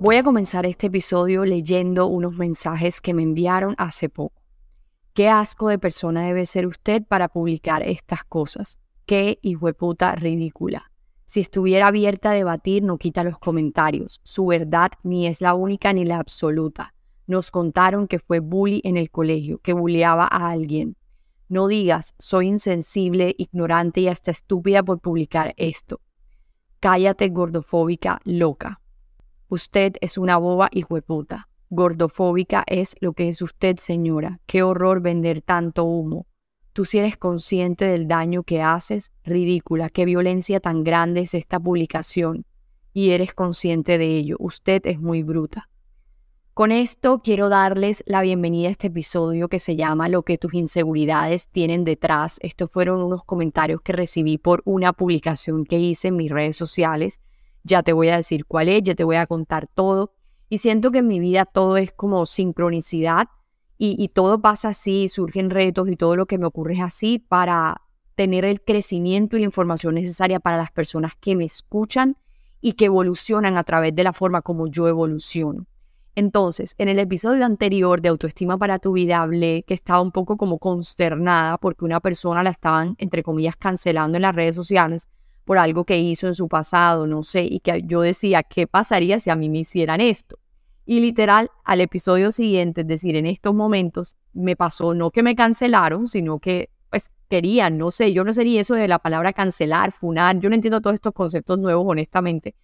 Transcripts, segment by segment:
Voy a comenzar este episodio leyendo unos mensajes que me enviaron hace poco. Qué asco de persona debe ser usted para publicar estas cosas. Qué puta ridícula. Si estuviera abierta a debatir, no quita los comentarios. Su verdad ni es la única ni la absoluta. Nos contaron que fue bully en el colegio, que bulleaba a alguien. No digas, soy insensible, ignorante y hasta estúpida por publicar esto. Cállate, gordofóbica, loca. Usted es una boba y hueputa. Gordofóbica es lo que es usted, señora. Qué horror vender tanto humo. Tú si eres consciente del daño que haces, ridícula, qué violencia tan grande es esta publicación. Y eres consciente de ello. Usted es muy bruta. Con esto quiero darles la bienvenida a este episodio que se llama Lo que tus inseguridades tienen detrás. Estos fueron unos comentarios que recibí por una publicación que hice en mis redes sociales ya te voy a decir cuál es, ya te voy a contar todo. Y siento que en mi vida todo es como sincronicidad y, todo pasa así, surgen retos y todo lo que me ocurre es así para tener el crecimiento y la información necesaria para las personas que me escuchan y que evolucionan a través de la forma como yo evoluciono. Entonces, en el episodio anterior de Autoestima para tu vida hablé que estaba un poco como consternada porque una persona la estaban, entre comillas, cancelando en las redes sociales por algo que hizo en su pasado, no sé, y que yo decía, ¿qué pasaría si a mí me hicieran esto? Y literal, al episodio siguiente, es decir, en estos momentos, me pasó no que me cancelaron, sino que pues querían, no sé, yo no sería eso de la palabra cancelar, funar, yo no entiendo todos estos conceptos nuevos, honestamente,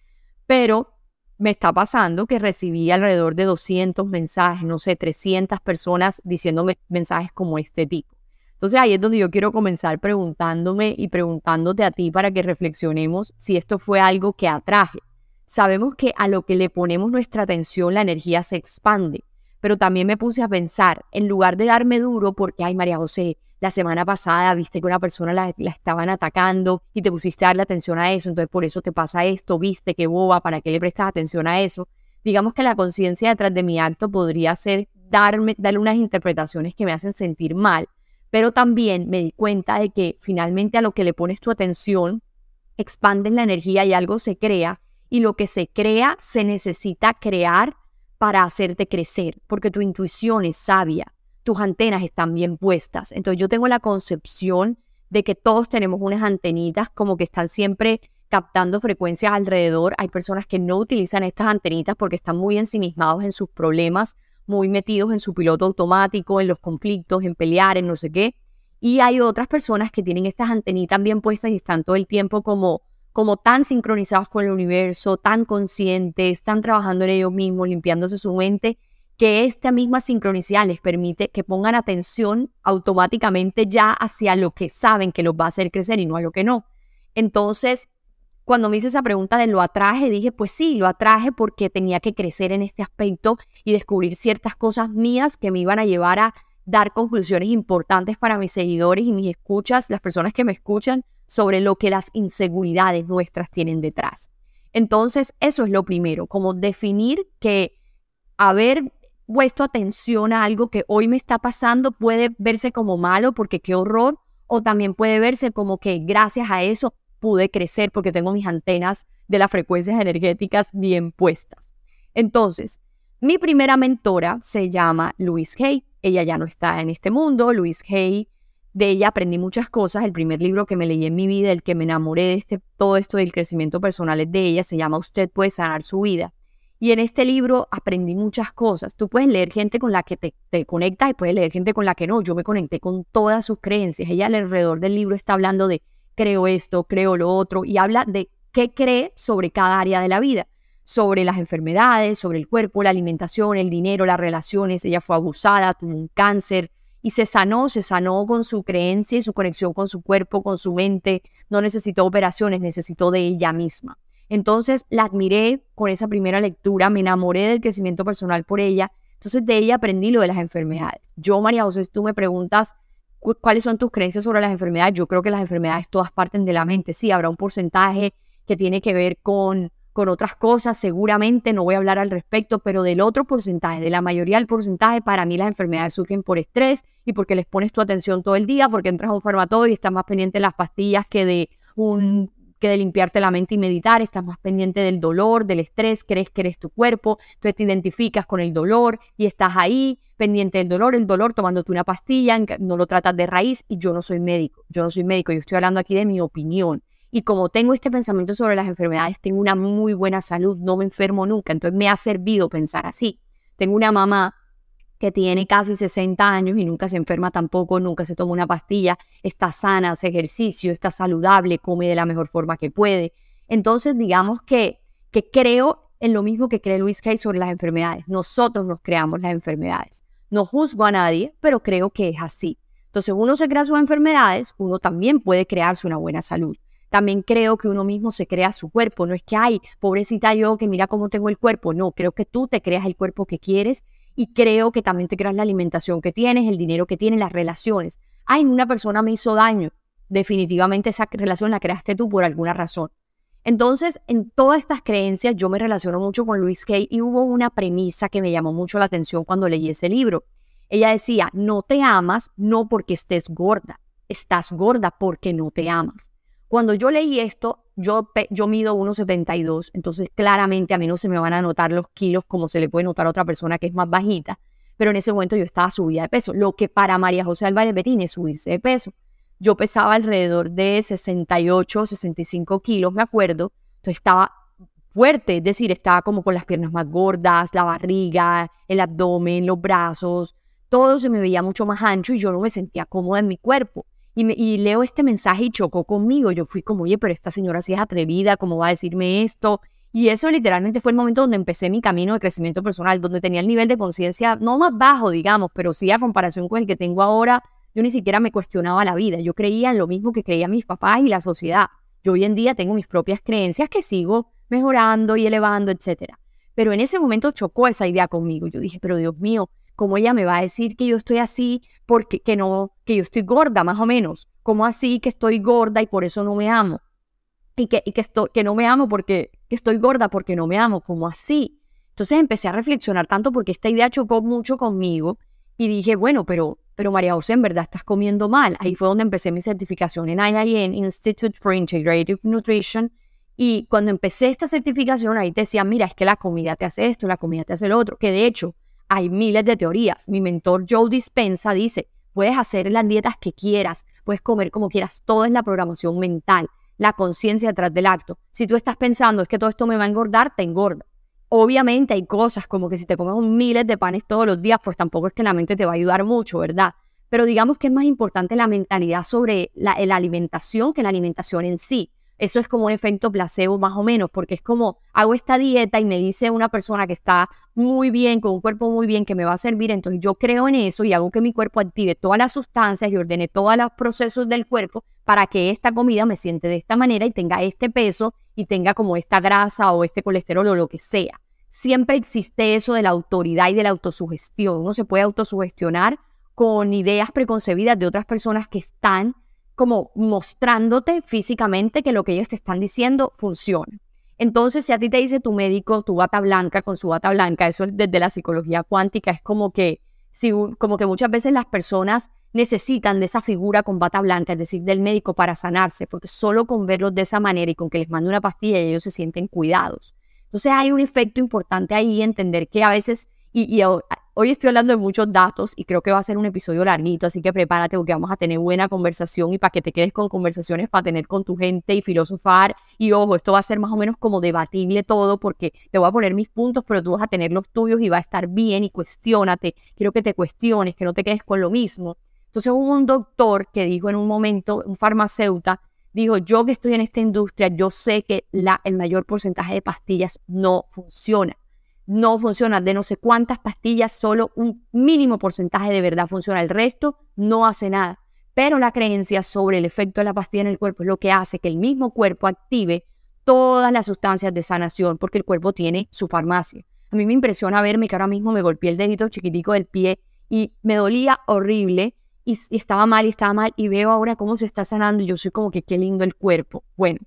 pero me está pasando que recibí alrededor de 200 mensajes, no sé, 300 personas diciéndome mensajes como este tipo. Entonces ahí es donde yo quiero comenzar preguntándome y preguntándote a ti para que reflexionemos si esto fue algo que atraje. Sabemos que a lo que le ponemos nuestra atención la energía se expande, pero también me puse a pensar, en lugar de darme duro porque, ay María José, la semana pasada viste que una persona la, estaban atacando y te pusiste a darle atención a eso, entonces por eso te pasa esto, viste qué boba, ¿para qué le prestas atención a eso? Digamos que la conciencia detrás de mi acto podría ser darme, darle unas interpretaciones que me hacen sentir mal pero también me di cuenta de que finalmente a lo que le pones tu atención, expandes la energía y algo se crea. Y lo que se crea se necesita crear para hacerte crecer, porque tu intuición es sabia, tus antenas están bien puestas. Entonces yo tengo la concepción de que todos tenemos unas antenitas como que están siempre captando frecuencias alrededor. Hay personas que no utilizan estas antenitas porque están muy ensimismados en sus problemas muy metidos en su piloto automático, en los conflictos, en pelear, en no sé qué. Y hay otras personas que tienen estas antenitas bien puestas y están todo el tiempo como, como tan sincronizados con el universo, tan conscientes, están trabajando en ellos mismos, limpiándose su mente, que esta misma sincronicidad les permite que pongan atención automáticamente ya hacia lo que saben que los va a hacer crecer y no a lo que no. Entonces, cuando me hice esa pregunta de lo atraje, dije, pues sí, lo atraje porque tenía que crecer en este aspecto y descubrir ciertas cosas mías que me iban a llevar a dar conclusiones importantes para mis seguidores y mis escuchas, las personas que me escuchan, sobre lo que las inseguridades nuestras tienen detrás. Entonces, eso es lo primero, como definir que haber puesto atención a algo que hoy me está pasando puede verse como malo porque qué horror, o también puede verse como que gracias a eso pude crecer porque tengo mis antenas de las frecuencias energéticas bien puestas. Entonces, mi primera mentora se llama Louise Hay. Ella ya no está en este mundo. Louise Hay, de ella aprendí muchas cosas. El primer libro que me leí en mi vida, el que me enamoré de este, todo esto del crecimiento personal es de ella. Se llama Usted puede sanar su vida. Y en este libro aprendí muchas cosas. Tú puedes leer gente con la que te, te, conectas y puedes leer gente con la que no. Yo me conecté con todas sus creencias. Ella alrededor del libro está hablando de creo esto, creo lo otro, y habla de qué cree sobre cada área de la vida, sobre las enfermedades, sobre el cuerpo, la alimentación, el dinero, las relaciones, ella fue abusada, tuvo un cáncer, y se sanó, se sanó con su creencia y su conexión con su cuerpo, con su mente, no necesitó operaciones, necesitó de ella misma. Entonces la admiré con esa primera lectura, me enamoré del crecimiento personal por ella, entonces de ella aprendí lo de las enfermedades. Yo, María José, tú me preguntas cuáles son tus creencias sobre las enfermedades. Yo creo que las enfermedades todas parten de la mente. Sí, habrá un porcentaje que tiene que ver con, con otras cosas, seguramente no voy a hablar al respecto, pero del otro porcentaje, de la mayoría del porcentaje, para mí las enfermedades surgen por estrés y porque les pones tu atención todo el día, porque entras a un farmacéutico y estás más pendiente de las pastillas que de un que de limpiarte la mente y meditar, estás más pendiente del dolor, del estrés, crees que eres tu cuerpo, entonces te identificas con el dolor y estás ahí pendiente del dolor, el dolor tomándote una pastilla, no lo tratas de raíz y yo no soy médico, yo no soy médico, yo estoy hablando aquí de mi opinión. Y como tengo este pensamiento sobre las enfermedades, tengo una muy buena salud, no me enfermo nunca, entonces me ha servido pensar así. Tengo una mamá que tiene casi 60 años y nunca se enferma tampoco, nunca se toma una pastilla, está sana, hace ejercicio, está saludable, come de la mejor forma que puede. Entonces, digamos que, que creo en lo mismo que cree Luis Hay sobre las enfermedades. Nosotros nos creamos las enfermedades. No juzgo a nadie, pero creo que es así. Entonces, uno se crea sus enfermedades, uno también puede crearse una buena salud. También creo que uno mismo se crea su cuerpo. No es que, hay pobrecita yo, que mira cómo tengo el cuerpo. No, creo que tú te creas el cuerpo que quieres y creo que también te creas la alimentación que tienes, el dinero que tienes, las relaciones. Ay, una persona me hizo daño. Definitivamente esa relación la creaste tú por alguna razón. Entonces, en todas estas creencias, yo me relaciono mucho con Luis Kay y hubo una premisa que me llamó mucho la atención cuando leí ese libro. Ella decía, no te amas no porque estés gorda, estás gorda porque no te amas. Cuando yo leí esto, yo, yo mido 1,72, entonces claramente a mí no se me van a notar los kilos como se le puede notar a otra persona que es más bajita, pero en ese momento yo estaba subida de peso, lo que para María José Álvarez Betín es subirse de peso. Yo pesaba alrededor de 68, 65 kilos, me acuerdo, entonces estaba fuerte, es decir, estaba como con las piernas más gordas, la barriga, el abdomen, los brazos, todo se me veía mucho más ancho y yo no me sentía cómoda en mi cuerpo. Y, leo este mensaje y chocó conmigo. Yo fui como, oye, pero esta señora sí es atrevida, ¿cómo va a decirme esto? Y eso literalmente fue el momento donde empecé mi camino de crecimiento personal, donde tenía el nivel de conciencia no más bajo, digamos, pero sí a comparación con el que tengo ahora, yo ni siquiera me cuestionaba la vida. Yo creía en lo mismo que creían mis papás y la sociedad. Yo hoy en día tengo mis propias creencias que sigo mejorando y elevando, etcétera. Pero en ese momento chocó esa idea conmigo. Yo dije, pero Dios mío, ¿Cómo ella me va a decir que yo estoy así porque que no, que yo estoy gorda, más o menos? ¿Cómo así que estoy gorda y por eso no me amo? Y que, y que, estoy, que no me amo porque estoy gorda porque no me amo, ¿cómo así? Entonces empecé a reflexionar tanto porque esta idea chocó mucho conmigo y dije, bueno, pero, pero María José, en verdad estás comiendo mal. Ahí fue donde empecé mi certificación en IIN, Institute for Integrative Nutrition. Y cuando empecé esta certificación, ahí decía, mira, es que la comida te hace esto, la comida te hace lo otro. Que de hecho, hay miles de teorías. Mi mentor Joe Dispensa dice, puedes hacer las dietas que quieras, puedes comer como quieras, todo es la programación mental, la conciencia detrás del acto. Si tú estás pensando, es que todo esto me va a engordar, te engorda. Obviamente hay cosas como que si te comes miles de panes todos los días, pues tampoco es que la mente te va a ayudar mucho, ¿verdad? Pero digamos que es más importante la mentalidad sobre la, la alimentación que la alimentación en sí eso es como un efecto placebo más o menos, porque es como hago esta dieta y me dice una persona que está muy bien, con un cuerpo muy bien, que me va a servir, entonces yo creo en eso y hago que mi cuerpo active todas las sustancias y ordene todos los procesos del cuerpo para que esta comida me siente de esta manera y tenga este peso y tenga como esta grasa o este colesterol o lo que sea. Siempre existe eso de la autoridad y de la autosugestión. Uno se puede autosugestionar con ideas preconcebidas de otras personas que están como mostrándote físicamente que lo que ellos te están diciendo funciona. Entonces, si a ti te dice tu médico tu bata blanca con su bata blanca, eso es desde la psicología cuántica, es como que, como que muchas veces las personas necesitan de esa figura con bata blanca, es decir, del médico para sanarse, porque solo con verlos de esa manera y con que les mande una pastilla ellos se sienten cuidados. Entonces hay un efecto importante ahí, entender que a veces, y, y, Hoy estoy hablando de muchos datos y creo que va a ser un episodio larguito, así que prepárate porque vamos a tener buena conversación y para que te quedes con conversaciones para tener con tu gente y filosofar. Y ojo, esto va a ser más o menos como debatible todo porque te voy a poner mis puntos, pero tú vas a tener los tuyos y va a estar bien y cuestionate. Quiero que te cuestiones, que no te quedes con lo mismo. Entonces hubo un doctor que dijo en un momento, un farmacéuta dijo, yo que estoy en esta industria, yo sé que la, el mayor porcentaje de pastillas no funciona no funciona. De no sé cuántas pastillas, solo un mínimo porcentaje de verdad funciona. El resto no hace nada. Pero la creencia sobre el efecto de la pastilla en el cuerpo es lo que hace que el mismo cuerpo active todas las sustancias de sanación, porque el cuerpo tiene su farmacia. A mí me impresiona verme que ahora mismo me golpeé el dedito chiquitico del pie y me dolía horrible y, estaba mal y estaba mal y veo ahora cómo se está sanando y yo soy como que qué lindo el cuerpo. Bueno,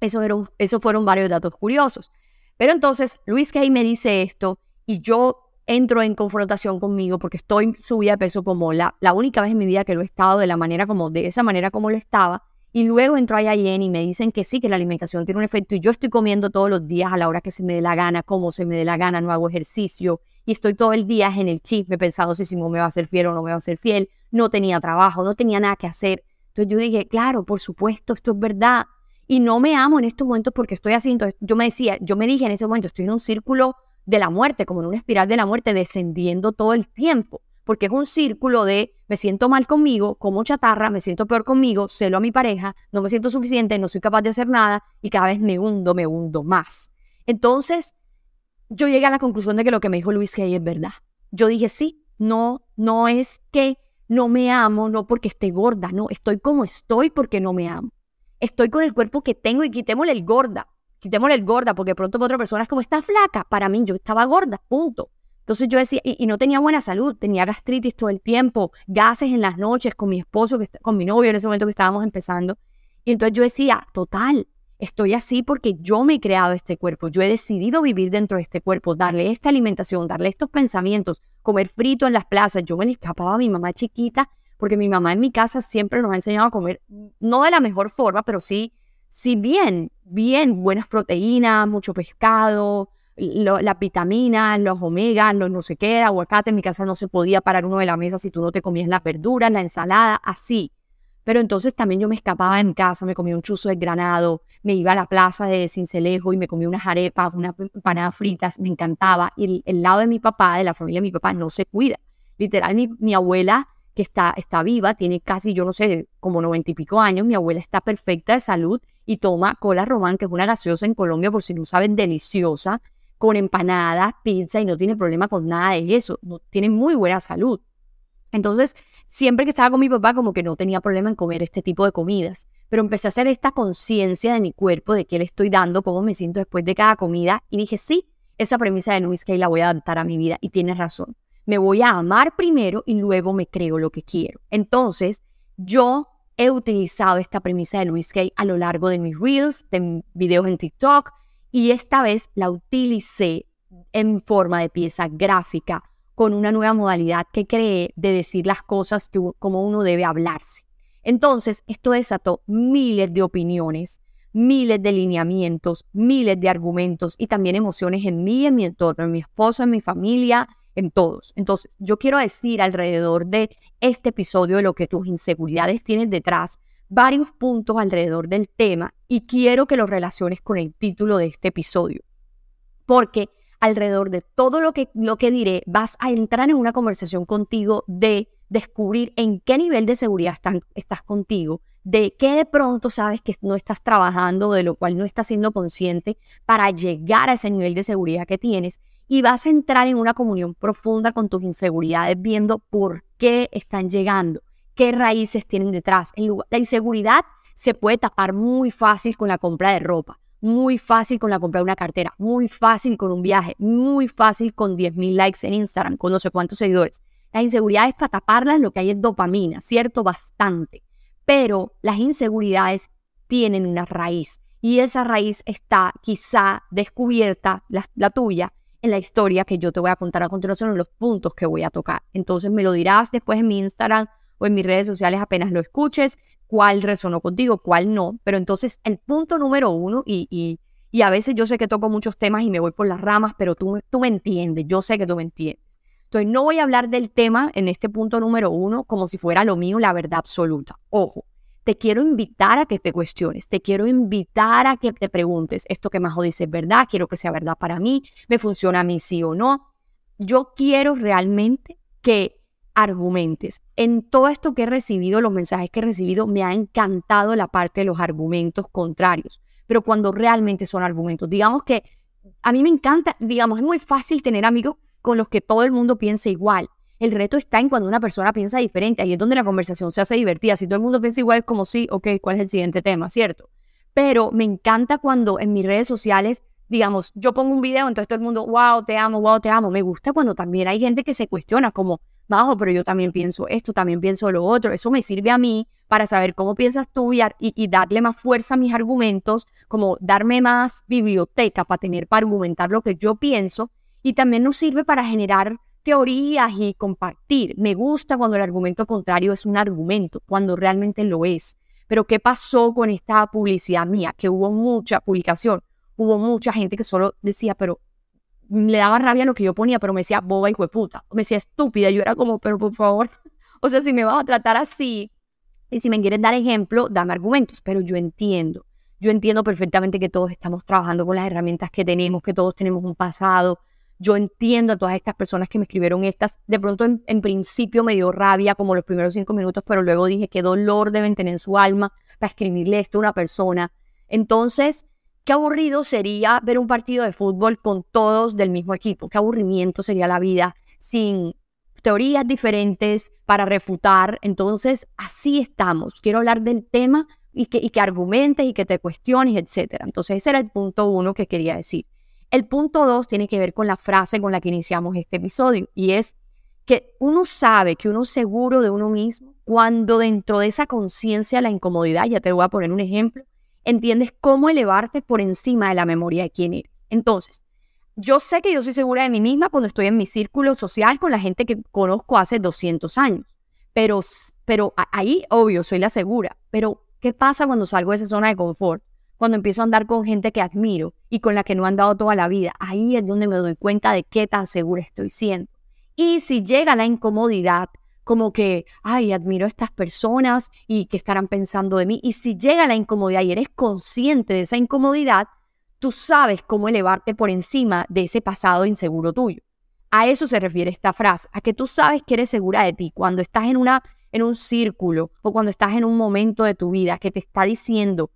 esos fueron varios datos curiosos. Pero entonces Luis Kay me dice esto y yo entro en confrontación conmigo porque estoy subida de peso como la, la única vez en mi vida que lo he estado de la manera como, de esa manera como lo estaba. Y luego entro allá y me dicen que sí, que la alimentación tiene un efecto y yo estoy comiendo todos los días a la hora que se me dé la gana, como se me dé la gana, no hago ejercicio y estoy todo el día en el chisme pensando si Simón me va a ser fiel o no me va a ser fiel, no tenía trabajo, no tenía nada que hacer. Entonces yo dije, claro, por supuesto, esto es verdad, y no me amo en estos momentos porque estoy así. Entonces yo me decía, yo me dije en ese momento, estoy en un círculo de la muerte, como en una espiral de la muerte, descendiendo todo el tiempo, porque es un círculo de me siento mal conmigo, como chatarra, me siento peor conmigo, celo a mi pareja, no me siento suficiente, no soy capaz de hacer nada y cada vez me hundo, me hundo más. Entonces, yo llegué a la conclusión de que lo que me dijo Luis Gay es verdad. Yo dije, sí, no, no es que no me amo, no porque esté gorda, no, estoy como estoy porque no me amo estoy con el cuerpo que tengo y quitémosle el gorda, quitémosle el gorda, porque pronto para otra persona es como está flaca. Para mí, yo estaba gorda, punto. Entonces yo decía, y, no tenía buena salud, tenía gastritis todo el tiempo, gases en las noches con mi esposo, con mi novio en ese momento que estábamos empezando. Y entonces yo decía, total, estoy así porque yo me he creado este cuerpo, yo he decidido vivir dentro de este cuerpo, darle esta alimentación, darle estos pensamientos, comer frito en las plazas. Yo me le escapaba a mi mamá chiquita porque mi mamá en mi casa siempre nos ha enseñado a comer, no de la mejor forma, pero sí, sí bien, bien, buenas proteínas, mucho pescado, la vitamina vitaminas, los omega, los no sé qué, aguacate. En mi casa no se podía parar uno de la mesa si tú no te comías las verduras, la ensalada, así. Pero entonces también yo me escapaba de mi casa, me comía un chuzo de granado, me iba a la plaza de Cincelejo y me comía unas arepas, unas empanadas fritas, me encantaba. Y el, lado de mi papá, de la familia de mi papá, no se cuida. Literal, mi abuela que está, está viva, tiene casi, yo no sé, como noventa y pico años, mi abuela está perfecta de salud y toma cola román, que es una gaseosa en Colombia, por si no saben, deliciosa, con empanadas, pizza y no tiene problema con nada de eso, tiene muy buena salud. Entonces, siempre que estaba con mi papá, como que no tenía problema en comer este tipo de comidas, pero empecé a hacer esta conciencia de mi cuerpo, de qué le estoy dando, cómo me siento después de cada comida, y dije, sí, esa premisa de Luis y la voy a adaptar a mi vida, y tienes razón me voy a amar primero y luego me creo lo que quiero. Entonces, yo he utilizado esta premisa de Luis Gay a lo largo de mis reels, de mis videos en TikTok, y esta vez la utilicé en forma de pieza gráfica con una nueva modalidad que creé de decir las cosas como uno debe hablarse. Entonces, esto desató miles de opiniones, miles de lineamientos, miles de argumentos y también emociones en mí, en mi entorno, en mi esposo, en mi familia, en todos. Entonces, yo quiero decir alrededor de este episodio de lo que tus inseguridades tienen detrás, varios puntos alrededor del tema y quiero que lo relaciones con el título de este episodio. Porque alrededor de todo lo que, lo que diré, vas a entrar en una conversación contigo de descubrir en qué nivel de seguridad estás contigo, de qué de pronto sabes que no estás trabajando, de lo cual no estás siendo consciente para llegar a ese nivel de seguridad que tienes y vas a entrar en una comunión profunda con tus inseguridades viendo por qué están llegando, qué raíces tienen detrás. La inseguridad se puede tapar muy fácil con la compra de ropa, muy fácil con la compra de una cartera, muy fácil con un viaje, muy fácil con 10.000 likes en Instagram, con no sé cuántos seguidores. Las inseguridades para taparlas lo que hay es dopamina, ¿cierto? Bastante. Pero las inseguridades tienen una raíz y esa raíz está quizá descubierta, la tuya, la historia que yo te voy a contar a continuación, los puntos que voy a tocar. Entonces me lo dirás después en mi Instagram o en mis redes sociales apenas lo escuches, cuál resonó contigo, cuál no. Pero entonces el punto número uno, y, y, a veces yo sé que toco muchos temas y me voy por las ramas, pero tú, tú me entiendes, yo sé que tú me entiendes. Entonces no voy a hablar del tema en este punto número uno como si fuera lo mío, la verdad absoluta. Ojo, te quiero invitar a que te cuestiones, te quiero invitar a que te preguntes, esto que Majo dice es verdad, quiero que sea verdad para mí, me funciona a mí sí o no. Yo quiero realmente que argumentes. En todo esto que he recibido, los mensajes que he recibido, me ha encantado la parte de los argumentos contrarios, pero cuando realmente son argumentos, digamos que a mí me encanta, digamos, es muy fácil tener amigos con los que todo el mundo piense igual, el reto está en cuando una persona piensa diferente, ahí es donde la conversación se hace divertida. Si todo el mundo piensa igual, es como sí, ok, ¿cuál es el siguiente tema? ¿Cierto? Pero me encanta cuando en mis redes sociales, digamos, yo pongo un video, entonces todo el mundo, wow, te amo, wow, te amo. Me gusta cuando también hay gente que se cuestiona como, bajo, pero yo también pienso esto, también pienso lo otro. Eso me sirve a mí para saber cómo piensas tú y, darle más fuerza a mis argumentos, como darme más biblioteca para tener para argumentar lo que yo pienso. Y también nos sirve para generar teorías y compartir. Me gusta cuando el argumento contrario es un argumento, cuando realmente lo es. Pero ¿qué pasó con esta publicidad mía? Que hubo mucha publicación, hubo mucha gente que solo decía, pero le daba rabia lo que yo ponía, pero me decía boba y hueputa, me decía estúpida, yo era como, pero por favor, o sea, si me vas a tratar así y si me quieres dar ejemplo, dame argumentos, pero yo entiendo. Yo entiendo perfectamente que todos estamos trabajando con las herramientas que tenemos, que todos tenemos un pasado, yo entiendo a todas estas personas que me escribieron estas. De pronto en, principio me dio rabia como los primeros cinco minutos, pero luego dije qué dolor deben tener en su alma para escribirle esto a una persona. Entonces, qué aburrido sería ver un partido de fútbol con todos del mismo equipo. Qué aburrimiento sería la vida sin teorías diferentes para refutar. Entonces, así estamos. Quiero hablar del tema y que, y que argumentes y que te cuestiones, etc. Entonces, ese era el punto uno que quería decir. El punto dos tiene que ver con la frase con la que iniciamos este episodio y es que uno sabe que uno es seguro de uno mismo cuando dentro de esa conciencia la incomodidad, ya te voy a poner un ejemplo, entiendes cómo elevarte por encima de la memoria de quién eres. Entonces, yo sé que yo soy segura de mí misma cuando estoy en mi círculo social con la gente que conozco hace 200 años, pero, pero ahí, obvio, soy la segura, pero ¿qué pasa cuando salgo de esa zona de confort? cuando empiezo a andar con gente que admiro y con la que no he andado toda la vida, ahí es donde me doy cuenta de qué tan segura estoy siendo. Y si llega la incomodidad, como que, ay, admiro a estas personas y que estarán pensando de mí, y si llega la incomodidad y eres consciente de esa incomodidad, tú sabes cómo elevarte por encima de ese pasado inseguro tuyo. A eso se refiere esta frase, a que tú sabes que eres segura de ti cuando estás en una en un círculo o cuando estás en un momento de tu vida que te está diciendo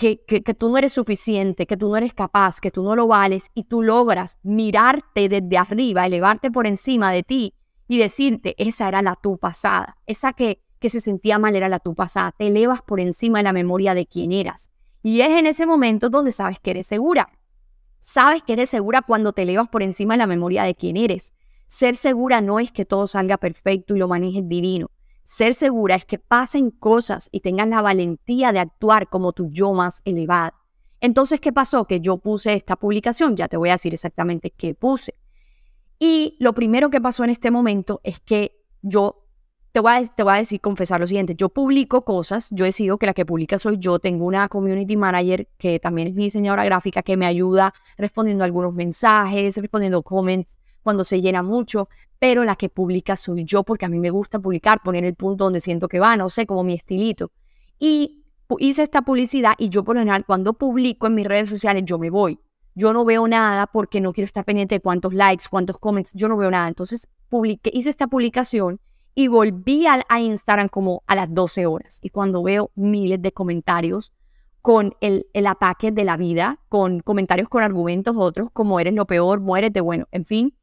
que, tú no eres suficiente, que tú no eres capaz, que tú no lo vales y tú logras mirarte desde arriba, elevarte por encima de ti y decirte, esa era la tu pasada, esa que, que se sentía mal era la tu pasada, te elevas por encima de la memoria de quién eras. Y es en ese momento donde sabes que eres segura. Sabes que eres segura cuando te elevas por encima de la memoria de quién eres. Ser segura no es que todo salga perfecto y lo manejes divino. Ser segura es que pasen cosas y tengas la valentía de actuar como tu yo más elevado. Entonces, ¿qué pasó? Que yo puse esta publicación, ya te voy a decir exactamente qué puse. Y lo primero que pasó en este momento es que yo te voy a, te voy a decir, confesar lo siguiente, yo publico cosas, yo he sido que la que publica soy yo, tengo una community manager que también es mi diseñadora gráfica que me ayuda respondiendo algunos mensajes, respondiendo comments cuando se llena mucho, pero la que publica soy yo porque a mí me gusta publicar, poner el punto donde siento que va, no sé, como mi estilito. Y hice esta publicidad y yo por lo general cuando publico en mis redes sociales yo me voy. Yo no veo nada porque no quiero estar pendiente de cuántos likes, cuántos comments, yo no veo nada. Entonces publiqué, hice esta publicación y volví a, a Instagram como a las 12 horas. Y cuando veo miles de comentarios con el, el, ataque de la vida, con comentarios con argumentos otros, como eres lo peor, muérete, bueno, en fin,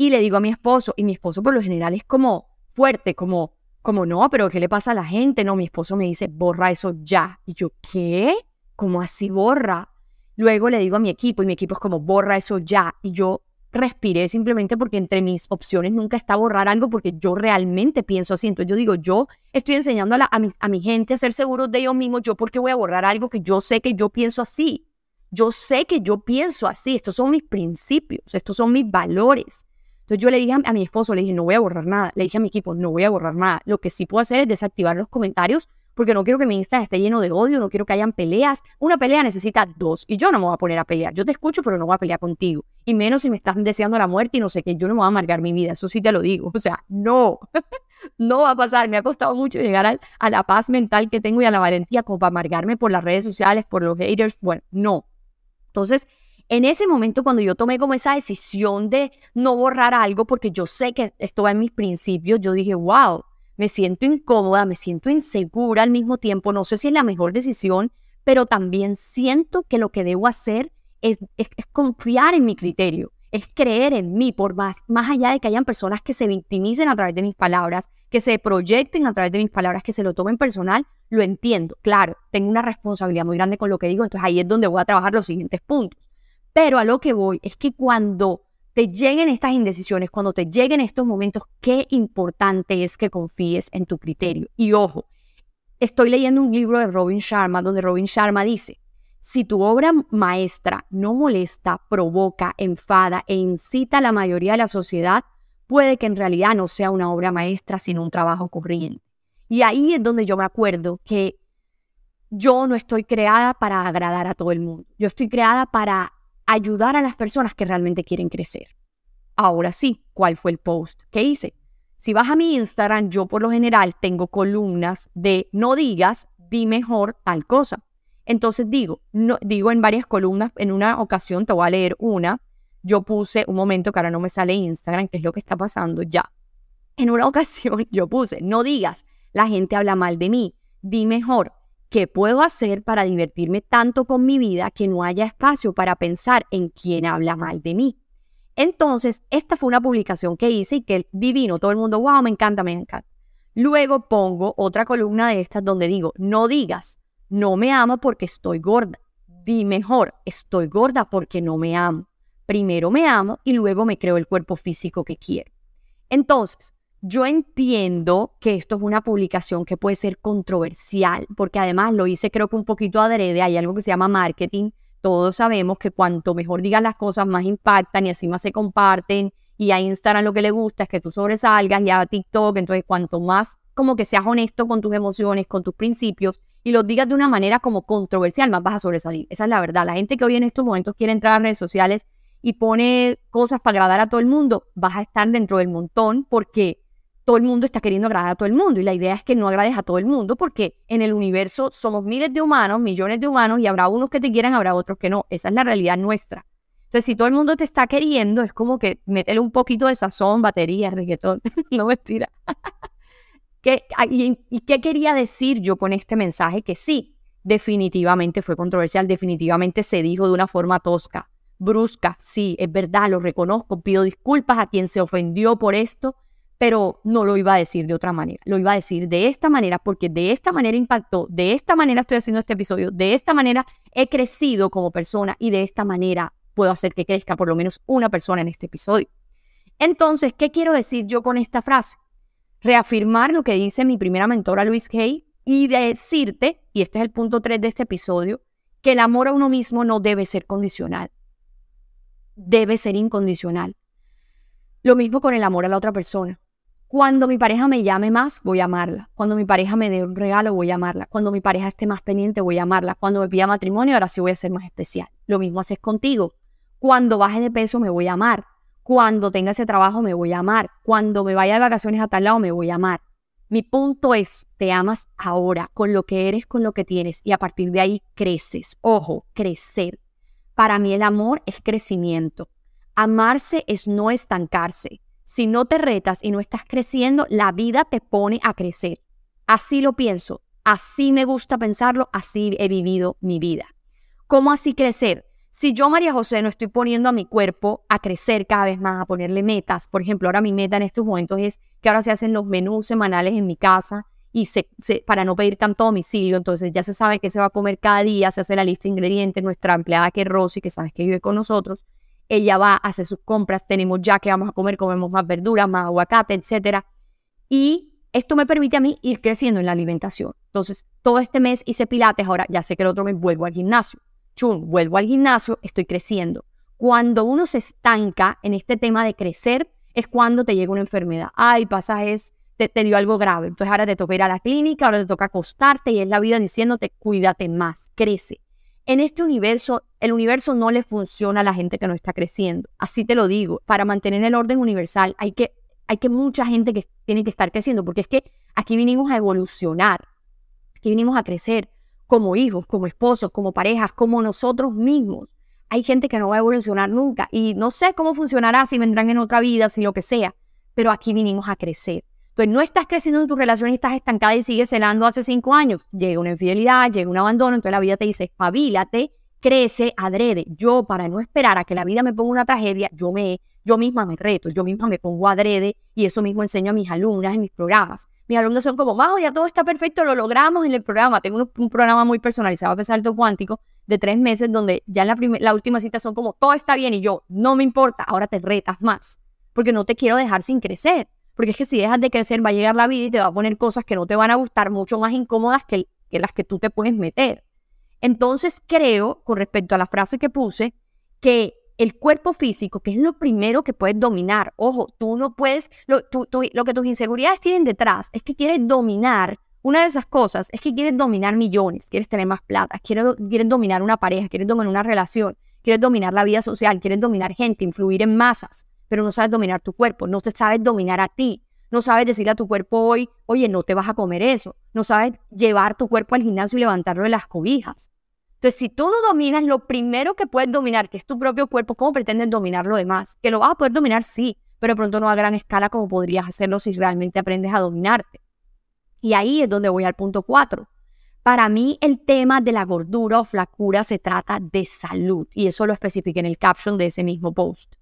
y le digo a mi esposo, y mi esposo por lo general es como fuerte, como, como no, pero ¿qué le pasa a la gente? No, mi esposo me dice, borra eso ya. Y yo, ¿qué? ¿Cómo así borra? Luego le digo a mi equipo y mi equipo es como, borra eso ya. Y yo respiré simplemente porque entre mis opciones nunca está borrar algo porque yo realmente pienso así. Entonces yo digo, yo estoy enseñando a, mi, gente a ser seguros de ellos mismos. ¿Yo porque voy a borrar algo que yo sé que yo pienso así? Yo sé que yo pienso así. Estos son mis principios, estos son mis valores. Entonces yo le dije a, mi esposo, le dije, no voy a borrar nada. Le dije a mi equipo, no voy a borrar nada. Lo que sí puedo hacer es desactivar los comentarios porque no quiero que mi Instagram esté lleno de odio, no quiero que hayan peleas. Una pelea necesita dos y yo no me voy a poner a pelear. Yo te escucho, pero no voy a pelear contigo. Y menos si me estás deseando la muerte y no sé qué, yo no me voy a amargar mi vida. Eso sí te lo digo. O sea, no, no va a pasar. Me ha costado mucho llegar a, a la paz mental que tengo y a la valentía como para amargarme por las redes sociales, por los haters. Bueno, no. Entonces, en ese momento, cuando yo tomé como esa decisión de no borrar algo, porque yo sé que esto va en mis principios, yo dije, wow, me siento incómoda, me siento insegura al mismo tiempo, no sé si es la mejor decisión, pero también siento que lo que debo hacer es, es, confiar en mi criterio, es creer en mí, por más, más allá de que hayan personas que se victimicen a través de mis palabras, que se proyecten a través de mis palabras, que se lo tomen personal, lo entiendo. Claro, tengo una responsabilidad muy grande con lo que digo, entonces ahí es donde voy a trabajar los siguientes puntos. Pero a lo que voy es que cuando te lleguen estas indecisiones, cuando te lleguen estos momentos, qué importante es que confíes en tu criterio. Y ojo, estoy leyendo un libro de Robin Sharma, donde Robin Sharma dice, si tu obra maestra no molesta, provoca, enfada e incita a la mayoría de la sociedad, puede que en realidad no sea una obra maestra, sino un trabajo corriente. Y ahí es donde yo me acuerdo que yo no estoy creada para agradar a todo el mundo. Yo estoy creada para ayudar a las personas que realmente quieren crecer. Ahora sí, ¿cuál fue el post que hice? Si vas a mi Instagram, yo por lo general tengo columnas de no digas, di mejor tal cosa. Entonces digo, no, digo en varias columnas, en una ocasión te voy a leer una, yo puse un momento que ahora no me sale Instagram, que es lo que está pasando ya. En una ocasión yo puse, no digas, la gente habla mal de mí, di mejor, ¿Qué puedo hacer para divertirme tanto con mi vida que no haya espacio para pensar en quién habla mal de mí? Entonces, esta fue una publicación que hice y que divino, todo el mundo, wow, me encanta, me encanta. Luego pongo otra columna de estas donde digo, no digas, no me amo porque estoy gorda. Di mejor, estoy gorda porque no me amo. Primero me amo y luego me creo el cuerpo físico que quiero. Entonces, yo entiendo que esto es una publicación que puede ser controversial, porque además lo hice creo que un poquito adrede, hay algo que se llama marketing, todos sabemos que cuanto mejor digas las cosas, más impactan y así más se comparten, y a Instagram lo que le gusta es que tú sobresalgas, y a TikTok, entonces cuanto más como que seas honesto con tus emociones, con tus principios, y los digas de una manera como controversial, más vas a sobresalir. Esa es la verdad. La gente que hoy en estos momentos quiere entrar a redes sociales y pone cosas para agradar a todo el mundo, vas a estar dentro del montón porque todo el mundo está queriendo agradar a todo el mundo y la idea es que no agrades a todo el mundo porque en el universo somos miles de humanos, millones de humanos y habrá unos que te quieran, habrá otros que no. Esa es la realidad nuestra. Entonces, si todo el mundo te está queriendo, es como que métele un poquito de sazón, batería, reggaetón, no mentira. ¿Y qué quería decir yo con este mensaje? Que sí, definitivamente fue controversial, definitivamente se dijo de una forma tosca, brusca, sí, es verdad, lo reconozco, pido disculpas a quien se ofendió por esto, pero no lo iba a decir de otra manera, lo iba a decir de esta manera porque de esta manera impactó, de esta manera estoy haciendo este episodio, de esta manera he crecido como persona y de esta manera puedo hacer que crezca por lo menos una persona en este episodio. Entonces, ¿qué quiero decir yo con esta frase? Reafirmar lo que dice mi primera mentora Luis Hay y decirte, y este es el punto 3 de este episodio, que el amor a uno mismo no debe ser condicional, debe ser incondicional. Lo mismo con el amor a la otra persona. Cuando mi pareja me llame más, voy a amarla. Cuando mi pareja me dé un regalo, voy a amarla. Cuando mi pareja esté más pendiente, voy a amarla. Cuando me pida matrimonio, ahora sí voy a ser más especial. Lo mismo haces contigo. Cuando baje de peso, me voy a amar. Cuando tenga ese trabajo, me voy a amar. Cuando me vaya de vacaciones a tal lado, me voy a amar. Mi punto es, te amas ahora, con lo que eres, con lo que tienes, y a partir de ahí creces. Ojo, crecer. Para mí el amor es crecimiento. Amarse es no estancarse si no te retas y no estás creciendo, la vida te pone a crecer. Así lo pienso, así me gusta pensarlo, así he vivido mi vida. ¿Cómo así crecer? Si yo, María José, no estoy poniendo a mi cuerpo a crecer cada vez más, a ponerle metas, por ejemplo, ahora mi meta en estos momentos es que ahora se hacen los menús semanales en mi casa y se, para no pedir tanto domicilio, entonces ya se sabe qué se va a comer cada día, se hace la lista de ingredientes, nuestra empleada que es Rosy, que sabes que vive con nosotros, ella va, a hacer sus compras, tenemos ya que vamos a comer, comemos más verduras, más aguacate, etc. Y esto me permite a mí ir creciendo en la alimentación. Entonces, todo este mes hice pilates, ahora ya sé que el otro mes vuelvo al gimnasio. Chun, vuelvo al gimnasio, estoy creciendo. Cuando uno se estanca en este tema de crecer, es cuando te llega una enfermedad. Ay, pasajes, te, te dio algo grave. Entonces ahora te toca ir a la clínica, ahora te toca acostarte y es la vida diciéndote, cuídate más, crece. En este universo, el universo no le funciona a la gente que no está creciendo. Así te lo digo, para mantener el orden universal hay que, hay que mucha gente que tiene que estar creciendo, porque es que aquí vinimos a evolucionar, aquí vinimos a crecer como hijos, como esposos, como parejas, como nosotros mismos. Hay gente que no va a evolucionar nunca y no sé cómo funcionará, si vendrán en otra vida, si lo que sea, pero aquí vinimos a crecer. Entonces pues no estás creciendo en tu relación y estás estancada y sigues celando hace cinco años. Llega una infidelidad, llega un abandono, entonces la vida te dice, espabilate, crece, adrede. Yo, para no esperar a que la vida me ponga una tragedia, yo, me, yo misma me reto, yo misma me pongo adrede y eso mismo enseño a mis alumnas en mis programas. Mis alumnas son como, Majo, ya todo está perfecto, lo logramos en el programa. Tengo un, programa muy personalizado de salto cuántico de tres meses donde ya en la, la última cita son como, todo está bien y yo, no me importa, ahora te retas más porque no te quiero dejar sin crecer porque es que si dejas de crecer va a llegar la vida y te va a poner cosas que no te van a gustar, mucho más incómodas que, las que tú te puedes meter. Entonces creo, con respecto a la frase que puse, que el cuerpo físico, que es lo primero que puedes dominar, ojo, tú no puedes, lo, que tus inseguridades tienen detrás es que quieres dominar una de esas cosas es que quieres dominar millones, quieres tener más plata, quieres, quieres, dominar una pareja, quieres dominar una relación, quieres dominar la vida social, quieres dominar gente, influir en masas pero no sabes dominar tu cuerpo, no te sabes dominar a ti, no sabes decirle a tu cuerpo hoy, oye, no te vas a comer eso, no sabes llevar tu cuerpo al gimnasio y levantarlo de las cobijas. Entonces, si tú no dominas lo primero que puedes dominar, que es tu propio cuerpo, ¿cómo pretendes dominar lo demás? Que lo vas a poder dominar, sí, pero pronto no a gran escala como podrías hacerlo si realmente aprendes a dominarte. Y ahí es donde voy al punto cuatro. Para mí el tema de la gordura o flacura se trata de salud y eso lo especifiqué en el caption de ese mismo post.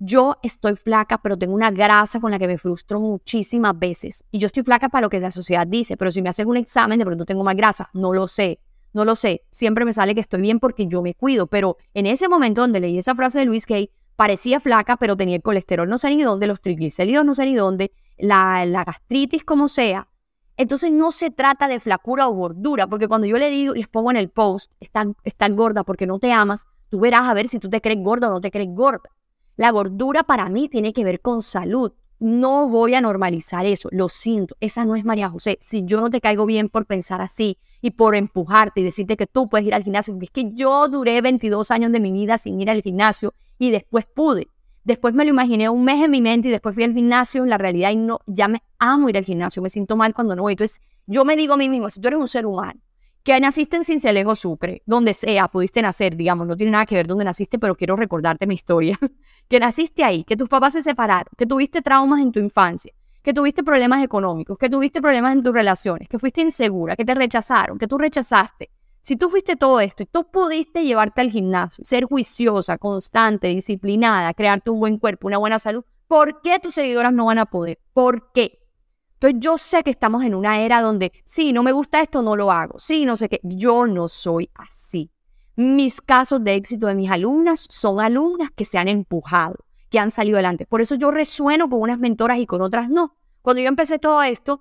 Yo estoy flaca, pero tengo una grasa con la que me frustro muchísimas veces. Y yo estoy flaca para lo que la sociedad dice, pero si me haces un examen, de pronto tengo más grasa. No lo sé, no lo sé. Siempre me sale que estoy bien porque yo me cuido. Pero en ese momento donde leí esa frase de Luis Gay, parecía flaca, pero tenía el colesterol no sé ni dónde, los triglicéridos no sé ni dónde, la, gastritis como sea. Entonces no se trata de flacura o gordura, porque cuando yo le digo, les pongo en el post, están gordas gorda porque no te amas, tú verás a ver si tú te crees gorda o no te crees gorda. La gordura para mí tiene que ver con salud. No voy a normalizar eso, lo siento, esa no es María José. Si yo no te caigo bien por pensar así y por empujarte y decirte que tú puedes ir al gimnasio, es que yo duré 22 años de mi vida sin ir al gimnasio y después pude. Después me lo imaginé un mes en mi mente y después fui al gimnasio en la realidad y no, ya me amo ir al gimnasio, me siento mal cuando no voy. Entonces yo me digo a mí mismo, si tú eres un ser humano que naciste en Cincelejo, Sucre, donde sea, pudiste nacer, digamos, no tiene nada que ver dónde naciste, pero quiero recordarte mi historia, que naciste ahí, que tus papás se separaron, que tuviste traumas en tu infancia, que tuviste problemas económicos, que tuviste problemas en tus relaciones, que fuiste insegura, que te rechazaron, que tú rechazaste. Si tú fuiste todo esto y tú pudiste llevarte al gimnasio, ser juiciosa, constante, disciplinada, crearte un buen cuerpo, una buena salud, ¿por qué tus seguidoras no van a poder? ¿Por qué? Entonces yo sé que estamos en una era donde, si no me gusta esto, no lo hago. Sí, no sé qué. Yo no soy así. Mis casos de éxito de mis alumnas son alumnas que se han empujado, que han salido adelante. Por eso yo resueno con unas mentoras y con otras no. Cuando yo empecé todo esto,